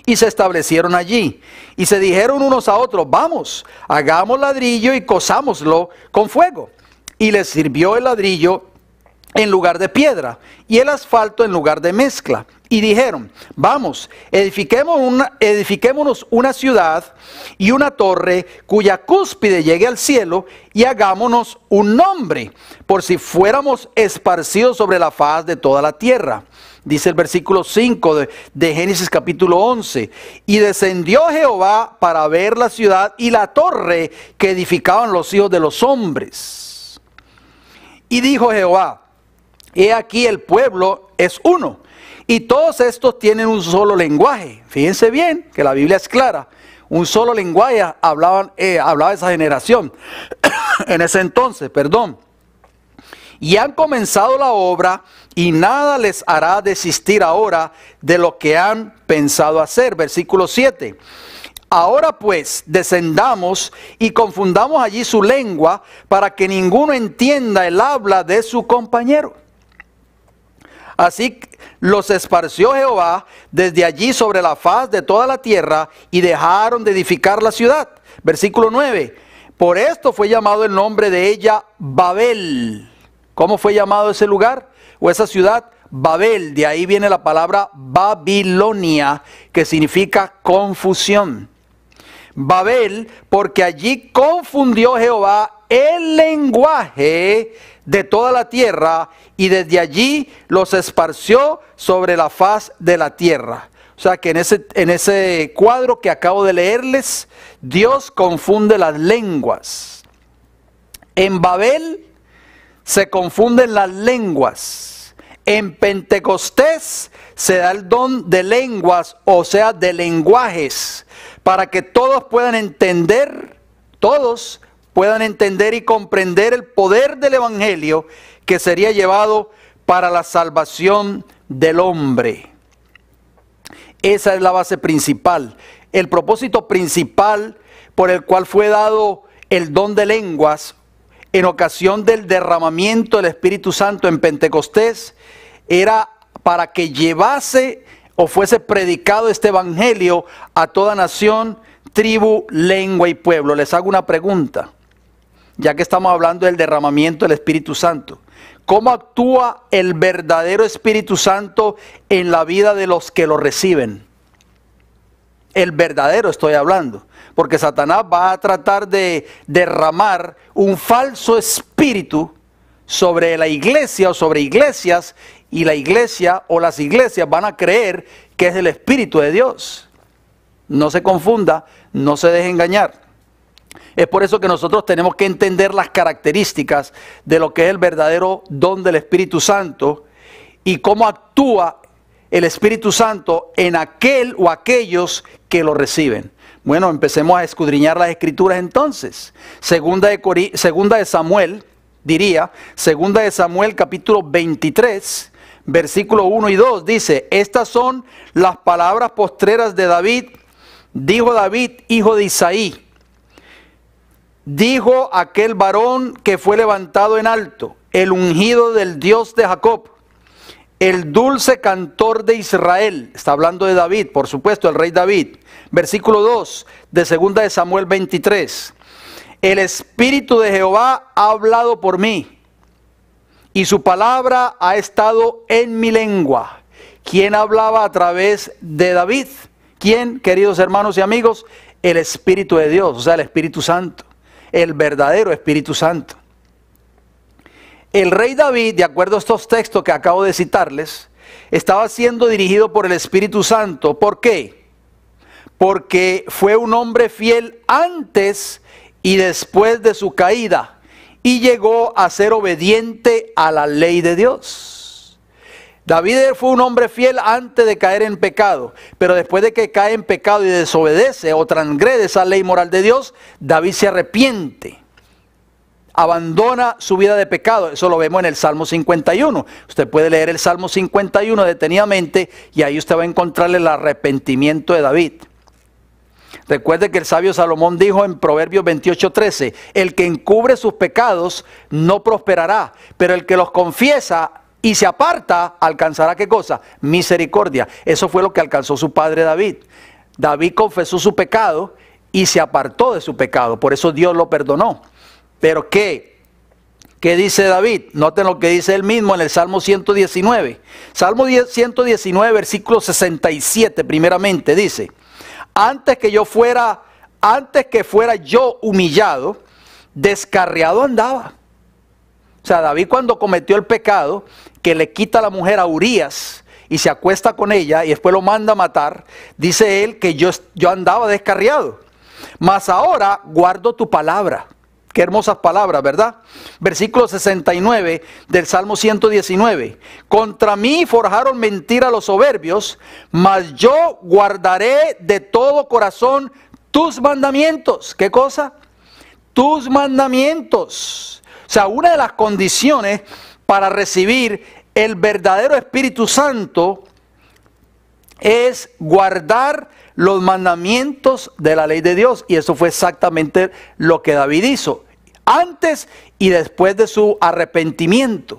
y se establecieron allí. Y se dijeron unos a otros, vamos, hagamos ladrillo y cosámoslo con fuego. Y les sirvió el ladrillo en lugar de piedra y el asfalto en lugar de mezcla. Y dijeron, vamos, edifiquemos una, edifiquémonos una ciudad y una torre cuya cúspide llegue al cielo y hagámonos un nombre, por si fuéramos esparcidos sobre la faz de toda la tierra dice el versículo 5 de, Génesis capítulo 11. Y descendió Jehová para ver la ciudad y la torre que edificaban los hijos de los hombres. Y dijo Jehová, he aquí el pueblo es uno. Y todos estos tienen un solo lenguaje. Fíjense bien que la Biblia es clara. Un solo lenguaje hablaban, eh, hablaba esa generación. en ese entonces, perdón y han comenzado la obra y nada les hará desistir ahora de lo que han pensado hacer. Versículo 7. Ahora pues descendamos y confundamos allí su lengua para que ninguno entienda el habla de su compañero. Así los esparció Jehová desde allí sobre la faz de toda la tierra y dejaron de edificar la ciudad. Versículo 9. Por esto fue llamado el nombre de ella Babel ¿Cómo fue llamado ese lugar o esa ciudad? Babel, de ahí viene la palabra Babilonia, que significa confusión. Babel, porque allí confundió Jehová el lenguaje de toda la tierra y desde allí los esparció sobre la faz de la tierra. O sea que en ese, en ese cuadro que acabo de leerles, Dios confunde las lenguas. En Babel se confunden las lenguas. En Pentecostés se da el don de lenguas, o sea, de lenguajes, para que todos puedan entender, todos puedan entender y comprender el poder del Evangelio que sería llevado para la salvación del hombre. Esa es la base principal, el propósito principal por el cual fue dado el don de lenguas en ocasión del derramamiento del Espíritu Santo en Pentecostés era para que llevase o fuese predicado este evangelio a toda nación, tribu, lengua y pueblo. Les hago una pregunta, ya que estamos hablando del derramamiento del Espíritu Santo. ¿Cómo actúa el verdadero Espíritu Santo en la vida de los que lo reciben? El verdadero estoy hablando porque Satanás va a tratar de derramar un falso espíritu sobre la iglesia o sobre iglesias y la iglesia o las iglesias van a creer que es el espíritu de Dios. No se confunda, no se deje engañar. Es por eso que nosotros tenemos que entender las características de lo que es el verdadero don del Espíritu Santo y cómo actúa el Espíritu Santo en aquel o aquellos que lo reciben. Bueno, empecemos a escudriñar las escrituras entonces. Segunda de, Samuel, diría, segunda de Samuel capítulo 23, versículo 1 y 2, dice, estas son las palabras postreras de David, dijo David, hijo de Isaí, dijo aquel varón que fue levantado en alto, el ungido del Dios de Jacob el dulce cantor de Israel, está hablando de David, por supuesto, el rey David. Versículo 2 de 2 de Samuel 23. El Espíritu de Jehová ha hablado por mí y su palabra ha estado en mi lengua. ¿Quién hablaba a través de David? ¿Quién, queridos hermanos y amigos? El Espíritu de Dios, o sea, el Espíritu Santo, el verdadero Espíritu Santo. El rey David, de acuerdo a estos textos que acabo de citarles, estaba siendo dirigido por el Espíritu Santo. ¿Por qué? Porque fue un hombre fiel antes y después de su caída y llegó a ser obediente a la ley de Dios. David fue un hombre fiel antes de caer en pecado, pero después de que cae en pecado y desobedece o transgrede esa ley moral de Dios, David se arrepiente abandona su vida de pecado. Eso lo vemos en el Salmo 51. Usted puede leer el Salmo 51 detenidamente y ahí usted va a encontrarle el arrepentimiento de David. Recuerde que el sabio Salomón dijo en Proverbios 28:13, el que encubre sus pecados no prosperará, pero el que los confiesa y se aparta alcanzará qué cosa? Misericordia. Eso fue lo que alcanzó su padre David. David confesó su pecado y se apartó de su pecado, por eso Dios lo perdonó. Pero ¿qué? ¿Qué dice David? Noten lo que dice él mismo en el Salmo 119. Salmo 119, versículo 67, primeramente, dice, antes que yo fuera, antes que fuera yo humillado, descarriado andaba. O sea, David cuando cometió el pecado, que le quita a la mujer a Urias, y se acuesta con ella y después lo manda a matar, dice él que yo, yo, andaba descarriado. Mas ahora guardo tu palabra Qué hermosas palabras, ¿verdad? Versículo 69 del Salmo 119. Contra mí forjaron mentira los soberbios, mas yo guardaré de todo corazón tus mandamientos. ¿Qué cosa? Tus mandamientos. O sea, una de las condiciones para recibir el verdadero Espíritu Santo es guardar los mandamientos de la ley de Dios. Y eso fue exactamente lo que David hizo antes y después de su arrepentimiento.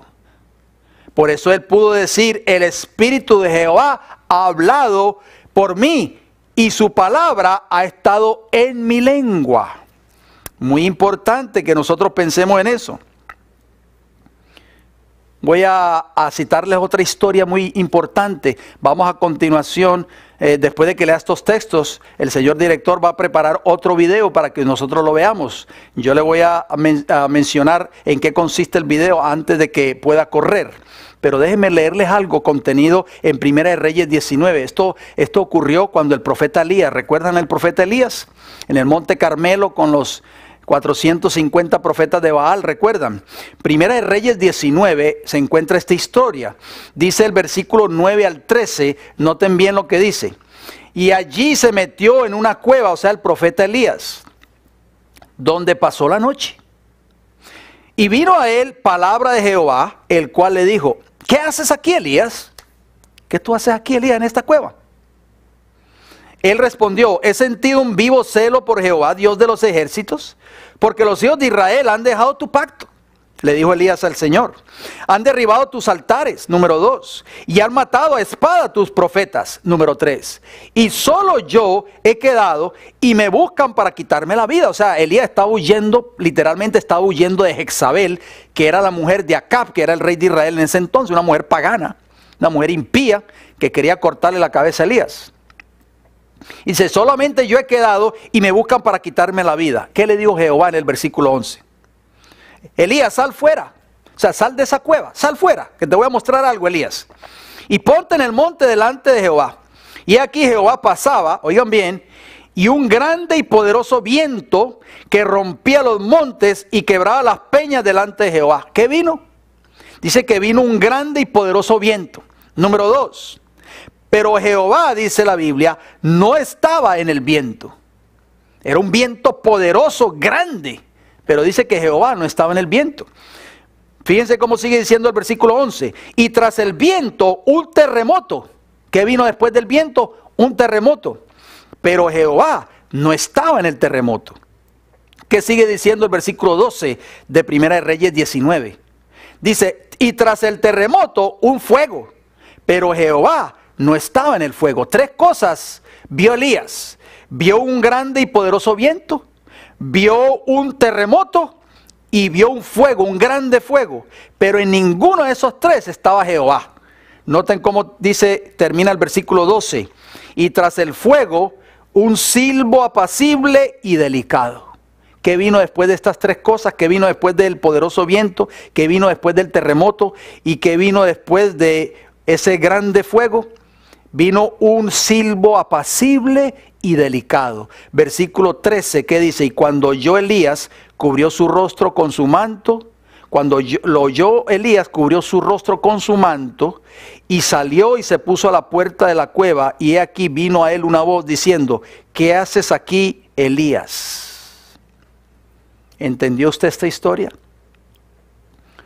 Por eso él pudo decir, el Espíritu de Jehová ha hablado por mí y su palabra ha estado en mi lengua. Muy importante que nosotros pensemos en eso. Voy a, citarles otra historia muy importante. Vamos a continuación eh, después de que lea estos textos, el señor director va a preparar otro video para que nosotros lo veamos. Yo le voy a, mencionar en qué consiste el video antes de que pueda correr pero déjenme leerles algo contenido en Primera de Reyes 19. Esto, esto ocurrió cuando el profeta Elías, ¿recuerdan el profeta Elías? En el monte Carmelo con los 450 profetas de Baal, recuerdan. Primera de Reyes 19 se encuentra esta historia. Dice el versículo 9 al 13, noten bien lo que dice. Y allí se metió en una cueva, o sea, el profeta Elías, donde pasó la noche. Y vino a él palabra de Jehová, el cual le dijo, ¿qué haces aquí, Elías? ¿Qué tú haces aquí, Elías, en esta cueva? Él respondió, he sentido un vivo celo por Jehová, Dios de los ejércitos, porque los hijos de Israel han dejado tu pacto. Le dijo Elías al Señor, han derribado tus altares, número dos, y han matado a espada tus profetas, número tres. Y solo yo he quedado y me buscan para quitarme la vida. O sea, Elías estaba huyendo, literalmente estaba huyendo de Jezabel, que era la mujer de Acab, que era el rey de Israel en ese entonces, una mujer pagana, una mujer impía, que quería cortarle la cabeza a Elías. Dice, solamente yo he quedado y me buscan para quitarme la vida. ¿Qué le dijo Jehová en el versículo 11? Elías, sal fuera. O sea, sal de esa cueva, sal fuera, que te voy a mostrar algo, Elías. Y ponte en el monte delante de Jehová. Y aquí Jehová pasaba, oigan bien, y un grande y poderoso viento que rompía los montes y quebraba las peñas delante de Jehová. ¿Qué vino? Dice que vino un grande y poderoso viento. Número dos, pero Jehová, dice la Biblia, no estaba en el viento. Era un viento poderoso, grande, pero dice que Jehová no estaba en el viento. Fíjense cómo sigue diciendo el versículo 11. Y tras el viento, un terremoto. ¿Qué vino después del viento? Un terremoto. Pero Jehová no estaba en el terremoto. ¿Qué sigue diciendo el versículo 12 de Primera de Reyes 19? Dice, y tras el terremoto, un fuego. Pero Jehová no estaba en el fuego. Tres cosas vio Elías. Vio un grande y poderoso viento, vio un terremoto y vio un fuego, un grande fuego. Pero en ninguno de esos tres estaba Jehová. Noten cómo dice, termina el versículo 12. Y tras el fuego, un silbo apacible y delicado. ¿Qué vino después de estas tres cosas? ¿Qué vino después del poderoso viento? ¿Qué vino después del terremoto? ¿Y qué vino después de ese grande fuego? vino un silbo apacible y delicado. Versículo 13 que dice, y cuando oyó Elías, cubrió su rostro con su manto, cuando lo oyó Elías, cubrió su rostro con su manto, y salió y se puso a la puerta de la cueva, y he aquí vino a él una voz diciendo, ¿qué haces aquí, Elías? ¿Entendió usted esta historia?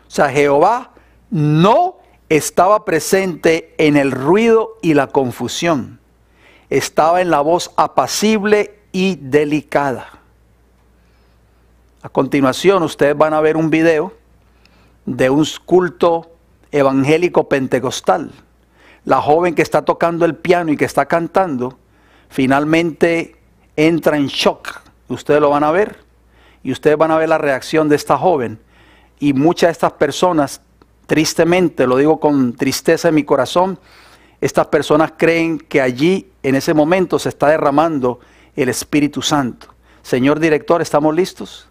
O sea, Jehová no estaba presente en el ruido y la confusión. Estaba en la voz apacible y delicada. A continuación, ustedes van a ver un video de un culto evangélico pentecostal. La joven que está tocando el piano y que está cantando, finalmente entra en shock. Ustedes lo van a ver y ustedes van a ver la reacción de esta joven. Y muchas de estas personas tristemente, lo digo con tristeza en mi corazón, estas personas creen que allí, en ese momento, se está derramando el Espíritu Santo. Señor director, ¿estamos listos?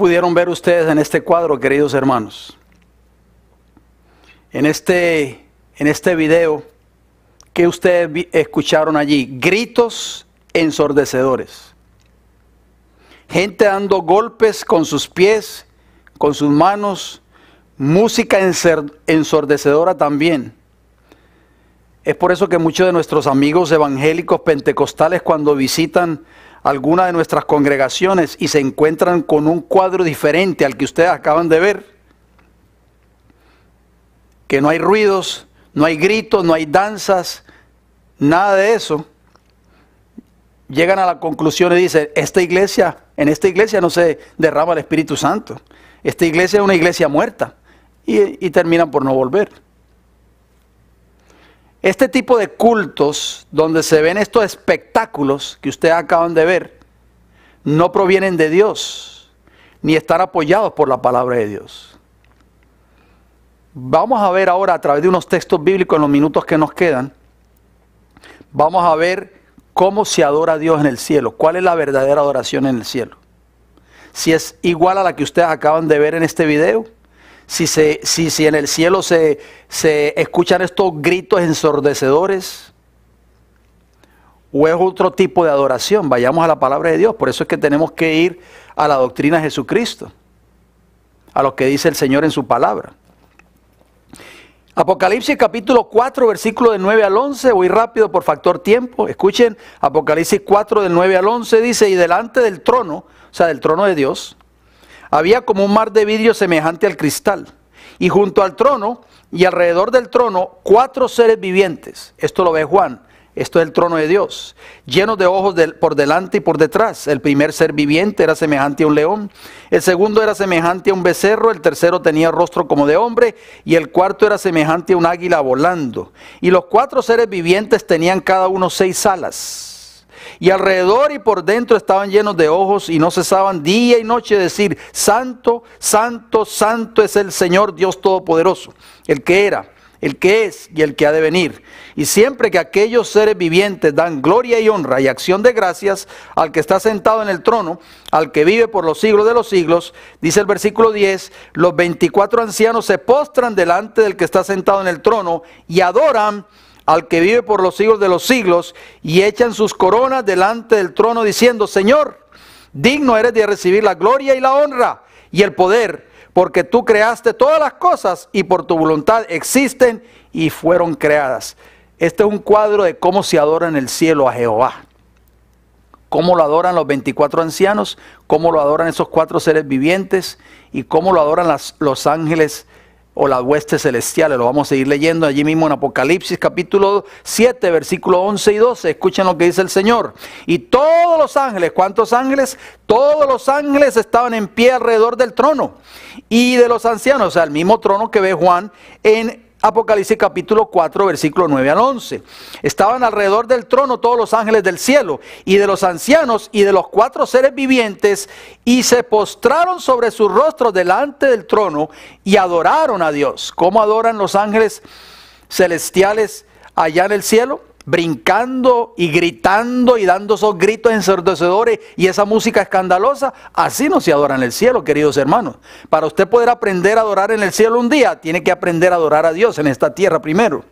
pudieron ver ustedes en este cuadro, queridos hermanos? En este, en este video que ustedes escucharon allí, gritos ensordecedores. Gente dando golpes con sus pies, con sus manos, música ensordecedora también. Es por eso que muchos de nuestros amigos evangélicos pentecostales cuando visitan alguna de nuestras congregaciones y se encuentran con un cuadro diferente al que ustedes acaban de ver. Que no hay ruidos, no hay gritos, no hay danzas, nada de eso. Llegan a la conclusión y dicen, esta iglesia, en esta iglesia no se derrama el Espíritu Santo. Esta iglesia es una iglesia muerta. Y, y terminan por no volver. Este tipo de cultos donde se ven estos espectáculos que ustedes acaban de ver, no provienen de Dios, ni están apoyados por la palabra de Dios. Vamos a ver ahora a través de unos textos bíblicos en los minutos que nos quedan, vamos a ver cómo se adora a Dios en el cielo, cuál es la verdadera adoración en el cielo. Si es igual a la que ustedes acaban de ver en este video, si, se, en el cielo se, escuchan estos gritos ensordecedores, o es otro tipo de adoración. Vayamos a la palabra de Dios. Por eso es que tenemos que ir a la doctrina de Jesucristo, a lo que dice el Señor en su palabra. Apocalipsis capítulo 4, versículo de 9 al 11, voy rápido por factor tiempo, escuchen, Apocalipsis 4 del 9 al 11 dice, y delante del trono, o sea, del trono de Dios, había como un mar de vidrio semejante al cristal. Y junto al trono y alrededor del trono, cuatro seres vivientes. Esto lo ve Juan. Esto es el trono de Dios, lleno de ojos por delante y por detrás. El primer ser viviente era semejante a un león, el segundo era semejante a un becerro, el tercero tenía rostro como de hombre y el cuarto era semejante a un águila volando. Y los cuatro seres vivientes tenían cada uno seis alas y alrededor y por dentro estaban llenos de ojos y no cesaban día y noche de decir, Santo, Santo, Santo es el Señor Dios Todopoderoso, el que era, el que es y el que ha de venir. Y siempre que aquellos seres vivientes dan gloria y honra y acción de gracias al que está sentado en el trono, al que vive por los siglos de los siglos, dice el versículo 10, los 24 ancianos se postran delante del que está sentado en el trono y adoran al que vive por los siglos de los siglos, y echan sus coronas delante del trono diciendo, Señor, digno eres de recibir la gloria y la honra y el poder, porque tú creaste todas las cosas y por tu voluntad existen y fueron creadas. Este es un cuadro de cómo se adora en el cielo a Jehová. Cómo lo adoran los 24 ancianos, cómo lo adoran esos cuatro seres vivientes y cómo lo adoran los ángeles o las huestes celestiales. Lo vamos a seguir leyendo allí mismo en Apocalipsis capítulo 7, versículo 11 y 12. Escuchen lo que dice el Señor. Y todos los ángeles, ¿cuántos ángeles? Todos los ángeles estaban en pie alrededor del trono y de los ancianos, o sea, el mismo trono que ve Juan en Apocalipsis capítulo 4, versículo 9 al 11. Estaban alrededor del trono todos los ángeles del cielo y de los ancianos y de los cuatro seres vivientes y se postraron sobre sus rostros delante del trono y adoraron a Dios. ¿Cómo adoran los ángeles celestiales allá en el cielo? brincando y gritando y dando esos gritos ensordecedores y esa música escandalosa, así no se adora en el cielo, queridos hermanos. Para usted poder aprender a adorar en el cielo un día, tiene que aprender a adorar a Dios en esta tierra primero.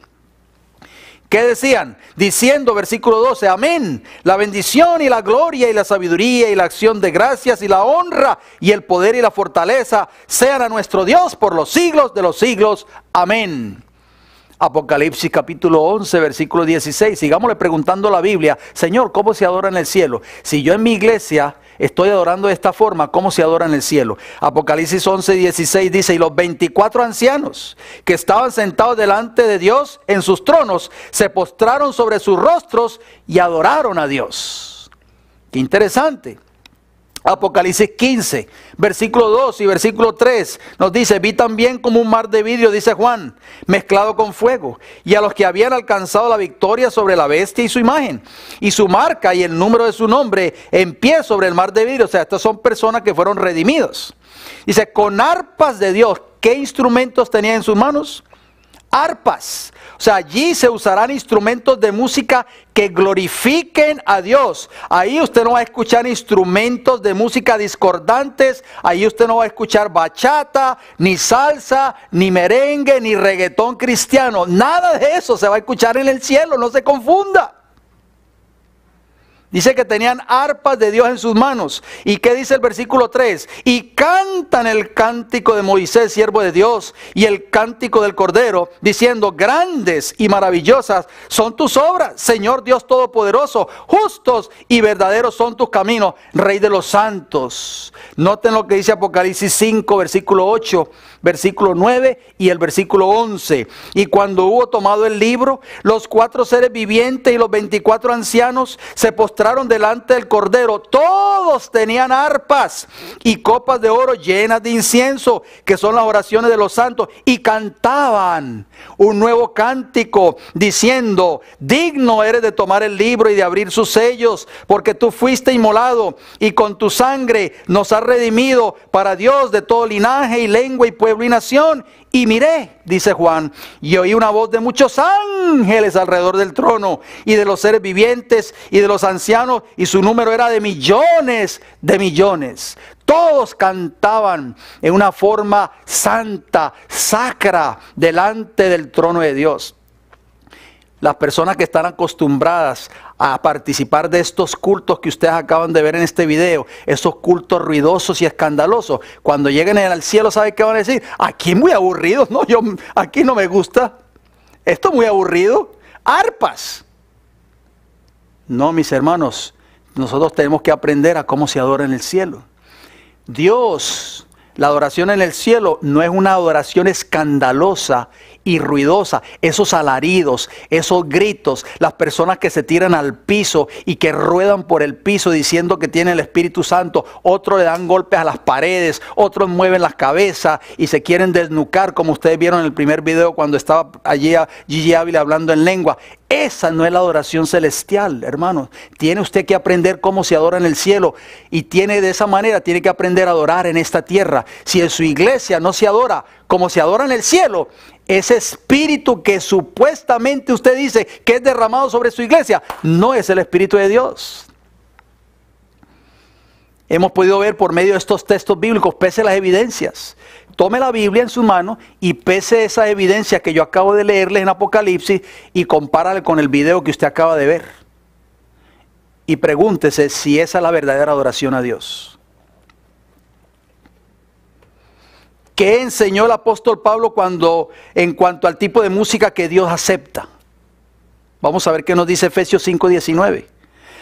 ¿Qué decían? Diciendo, versículo 12, amén, la bendición y la gloria y la sabiduría y la acción de gracias y la honra y el poder y la fortaleza sean a nuestro Dios por los siglos de los siglos. Amén. Apocalipsis capítulo 11, versículo 16. Sigámosle preguntando a la Biblia, Señor, ¿cómo se adora en el cielo? Si yo en mi iglesia estoy adorando de esta forma, ¿cómo se adora en el cielo? Apocalipsis 11, 16 dice, y los 24 ancianos que estaban sentados delante de Dios en sus tronos, se postraron sobre sus rostros y adoraron a Dios. Qué interesante. Apocalipsis 15, versículo 2 y versículo 3 nos dice, vi también como un mar de vidrio, dice Juan, mezclado con fuego, y a los que habían alcanzado la victoria sobre la bestia y su imagen, y su marca y el número de su nombre en pie sobre el mar de vidrio. O sea, estas son personas que fueron redimidos. Dice, con arpas de Dios, ¿qué instrumentos tenía en sus manos? arpas. O sea, allí se usarán instrumentos de música que glorifiquen a Dios. Ahí usted no va a escuchar instrumentos de música discordantes, ahí usted no va a escuchar bachata, ni salsa, ni merengue, ni reggaetón cristiano. Nada de eso se va a escuchar en el cielo, no se confunda. Dice que tenían arpas de Dios en sus manos. ¿Y qué dice el versículo 3? Y cantan el cántico de Moisés, siervo de Dios, y el cántico del Cordero, diciendo, grandes y maravillosas son tus obras, Señor Dios Todopoderoso, justos y verdaderos son tus caminos, Rey de los santos. Noten lo que dice Apocalipsis 5, versículo 8, versículo 9 y el versículo 11. Y cuando hubo tomado el libro, los cuatro seres vivientes y los veinticuatro ancianos se postraron delante del Cordero. Todos tenían arpas y copas de oro llenas de incienso, que son las oraciones de los santos, y cantaban un nuevo cántico diciendo, digno eres de tomar el libro y de abrir sus sellos, porque tú fuiste inmolado y con tu sangre nos has redimido para Dios de todo linaje y lengua y pueblo y nación y miré, dice Juan, y oí una voz de muchos ángeles alrededor del trono y de los seres vivientes y de los ancianos, y su número era de millones de millones. Todos cantaban en una forma santa, sacra, delante del trono de Dios las personas que están acostumbradas a participar de estos cultos que ustedes acaban de ver en este video, esos cultos ruidosos y escandalosos, cuando lleguen al cielo, ¿saben qué van a decir? Aquí muy aburridos, no, yo aquí no me gusta. Esto muy aburrido. Arpas. No, mis hermanos, nosotros tenemos que aprender a cómo se adora en el cielo. Dios, la adoración en el cielo no es una adoración escandalosa y ruidosa, esos alaridos, esos gritos, las personas que se tiran al piso y que ruedan por el piso diciendo que tiene el Espíritu Santo, otros le dan golpes a las paredes, otros mueven las cabezas y se quieren desnucar, como ustedes vieron en el primer video cuando estaba allí a Gigi Ávila hablando en lengua. Esa no es la adoración celestial, hermanos. Tiene usted que aprender cómo se adora en el cielo y tiene de esa manera, tiene que aprender a adorar en esta tierra. Si en su iglesia no se adora como se adora en el cielo, ese espíritu que supuestamente usted dice que es derramado sobre su iglesia, no es el espíritu de Dios. Hemos podido ver por medio de estos textos bíblicos, pese a las evidencias. Tome la Biblia en su mano y pese esa evidencia que yo acabo de leerles en Apocalipsis y compárale con el video que usted acaba de ver. Y pregúntese si esa es la verdadera adoración a Dios. ¿Qué enseñó el apóstol Pablo cuando en cuanto al tipo de música que Dios acepta. Vamos a ver qué nos dice Efesios 5:19.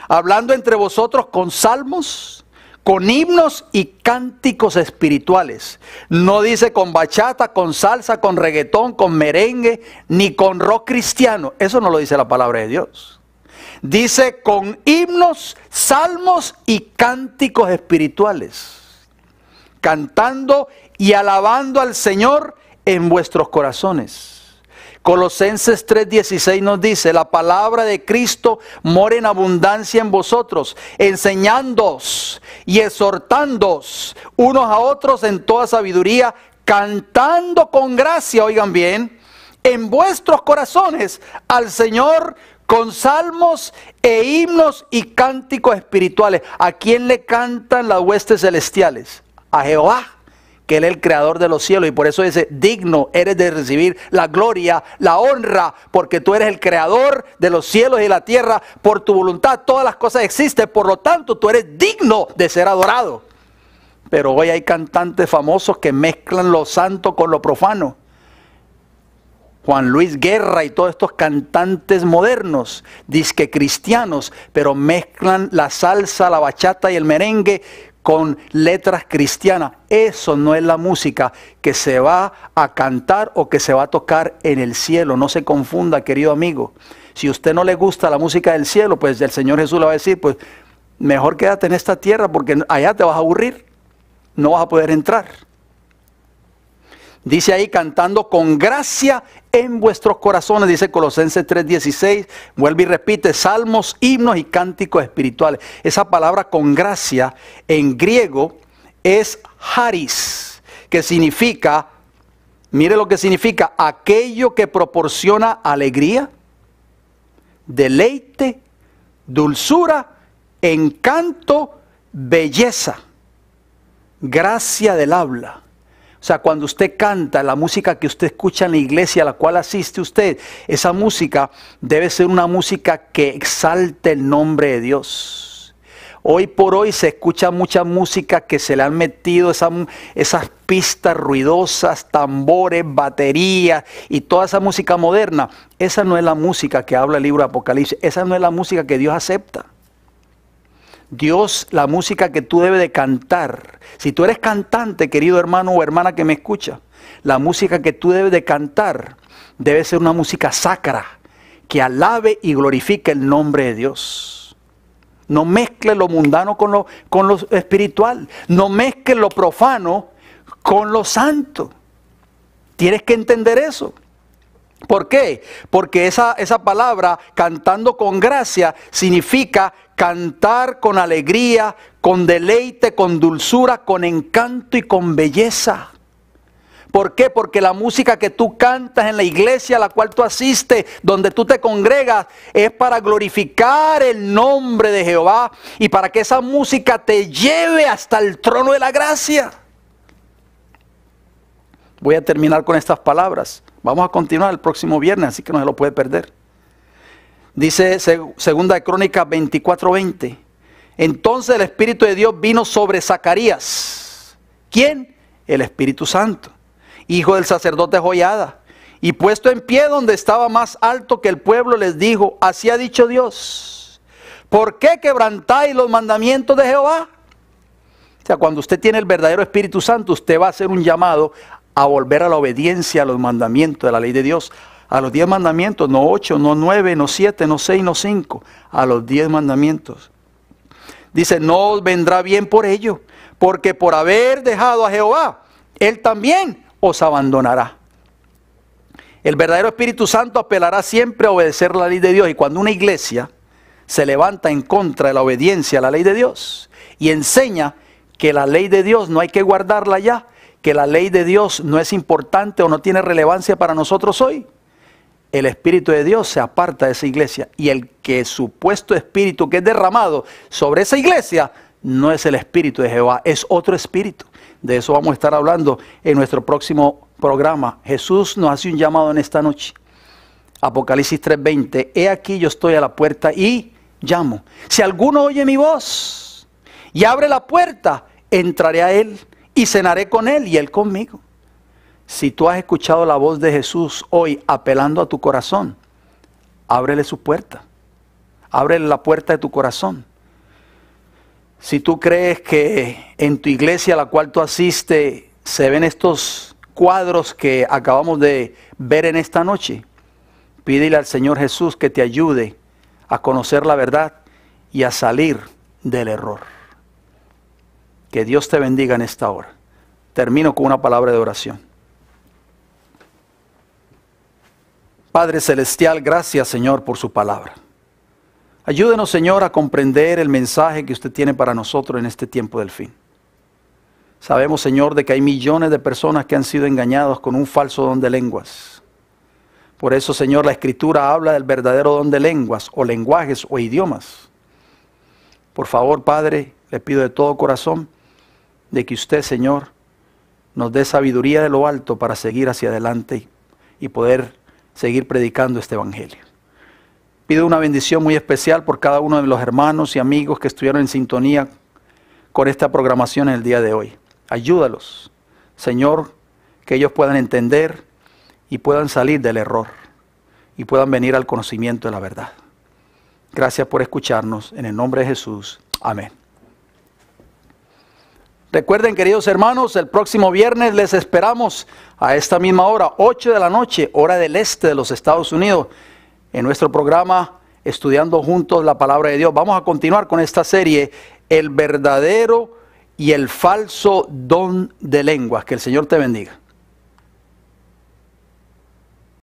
Hablando entre vosotros con salmos, con himnos y cánticos espirituales. No dice con bachata, con salsa, con reggaetón, con merengue, ni con rock cristiano. Eso no lo dice la palabra de Dios. Dice con himnos, salmos y cánticos espirituales. Cantando y alabando al Señor en vuestros corazones. Colosenses 3:16 nos dice, la palabra de Cristo mora en abundancia en vosotros, enseñándoos y exhortándoos unos a otros en toda sabiduría, cantando con gracia, oigan bien, en vuestros corazones al Señor con salmos e himnos y cánticos espirituales. ¿A quién le cantan las huestes celestiales? A Jehová que Él es el creador de los cielos y por eso dice, digno eres de recibir la gloria, la honra, porque tú eres el creador de los cielos y la tierra, por tu voluntad todas las cosas existen, por lo tanto tú eres digno de ser adorado. Pero hoy hay cantantes famosos que mezclan lo santo con lo profano. Juan Luis Guerra y todos estos cantantes modernos, disque cristianos, pero mezclan la salsa, la bachata y el merengue con letras cristianas. Eso no es la música que se va a cantar o que se va a tocar en el cielo. No se confunda, querido amigo. Si usted no le gusta la música del cielo, pues el Señor Jesús le va a decir, pues mejor quédate en esta tierra porque allá te vas a aburrir, no vas a poder entrar. Dice ahí cantando con gracia en vuestros corazones, dice Colosenses 3:16, vuelve y repite salmos, himnos y cánticos espirituales. Esa palabra con gracia en griego es haris, que significa, mire lo que significa, aquello que proporciona alegría, deleite, dulzura, encanto, belleza, gracia del habla. O sea, cuando usted canta, la música que usted escucha en la iglesia a la cual asiste usted, esa música debe ser una música que exalte el nombre de Dios. Hoy por hoy se escucha mucha música que se le han metido esas pistas ruidosas, tambores, baterías y toda esa música moderna. Esa no es la música que habla el libro de Apocalipsis, esa no es la música que Dios acepta. Dios, la música que tú debes de cantar. Si tú eres cantante, querido hermano o hermana que me escucha, la música que tú debes de cantar debe ser una música sacra, que alabe y glorifique el nombre de Dios. No mezcle lo mundano con lo, con lo espiritual. No mezcle lo profano con lo santo. Tienes que entender eso. ¿Por qué? Porque esa, esa palabra, cantando con gracia, significa cantar con alegría, con deleite, con dulzura, con encanto y con belleza. ¿Por qué? Porque la música que tú cantas en la iglesia a la cual tú asistes, donde tú te congregas, es para glorificar el nombre de Jehová y para que esa música te lleve hasta el trono de la gracia. Voy a terminar con estas palabras. Vamos a continuar el próximo viernes, así que no se lo puede perder. Dice segunda crónica 24:20. Entonces el Espíritu de Dios vino sobre Zacarías. ¿Quién? El Espíritu Santo, hijo del sacerdote Joyada. Y puesto en pie donde estaba más alto que el pueblo, les dijo, así ha dicho Dios, ¿por qué quebrantáis los mandamientos de Jehová? O sea, cuando usted tiene el verdadero Espíritu Santo, usted va a hacer un llamado a volver a la obediencia a los mandamientos de la ley de Dios, a los diez mandamientos, no ocho, no nueve, no siete, no seis, no cinco, a los diez mandamientos. Dice, no os vendrá bien por ello, porque por haber dejado a Jehová, Él también os abandonará. El verdadero Espíritu Santo apelará siempre a obedecer la ley de Dios. Y cuando una iglesia se levanta en contra de la obediencia a la ley de Dios y enseña que la ley de Dios no hay que guardarla ya, que la ley de Dios no es importante o no tiene relevancia para nosotros hoy, el Espíritu de Dios se aparta de esa iglesia y el que supuesto Espíritu que es derramado sobre esa iglesia no es el Espíritu de Jehová, es otro Espíritu. De eso vamos a estar hablando en nuestro próximo programa. Jesús nos hace un llamado en esta noche. Apocalipsis 3:20, he aquí yo estoy a la puerta y llamo. Si alguno oye mi voz y abre la puerta, entraré a él y cenaré con él y él conmigo. Si tú has escuchado la voz de Jesús hoy apelando a tu corazón, ábrele su puerta. Ábrele la puerta de tu corazón. Si tú crees que en tu iglesia a la cual tú asiste se ven estos cuadros que acabamos de ver en esta noche, pídele al Señor Jesús que te ayude a conocer la verdad y a salir del error. Que Dios te bendiga en esta hora. Termino con una palabra de oración. Padre Celestial, gracias Señor por su palabra. Ayúdenos Señor a comprender el mensaje que usted tiene para nosotros en este tiempo del fin. Sabemos Señor de que hay millones de personas que han sido engañadas con un falso don de lenguas. Por eso Señor la escritura habla del verdadero don de lenguas o lenguajes o idiomas. Por favor Padre, le pido de todo corazón de que usted Señor nos dé sabiduría de lo alto para seguir hacia adelante y poder seguir predicando este Evangelio. Pido una bendición muy especial por cada uno de los hermanos y amigos que estuvieron en sintonía con esta programación en el día de hoy. Ayúdalos, Señor, que ellos puedan entender y puedan salir del error y puedan venir al conocimiento de la verdad. Gracias por escucharnos. En el nombre de Jesús. Amén. Recuerden, queridos hermanos, el próximo viernes les esperamos a esta misma hora, 8 de la noche, hora del este de los Estados Unidos, en nuestro programa Estudiando Juntos la Palabra de Dios. Vamos a continuar con esta serie, El verdadero y el falso don de lenguas. Que el Señor te bendiga.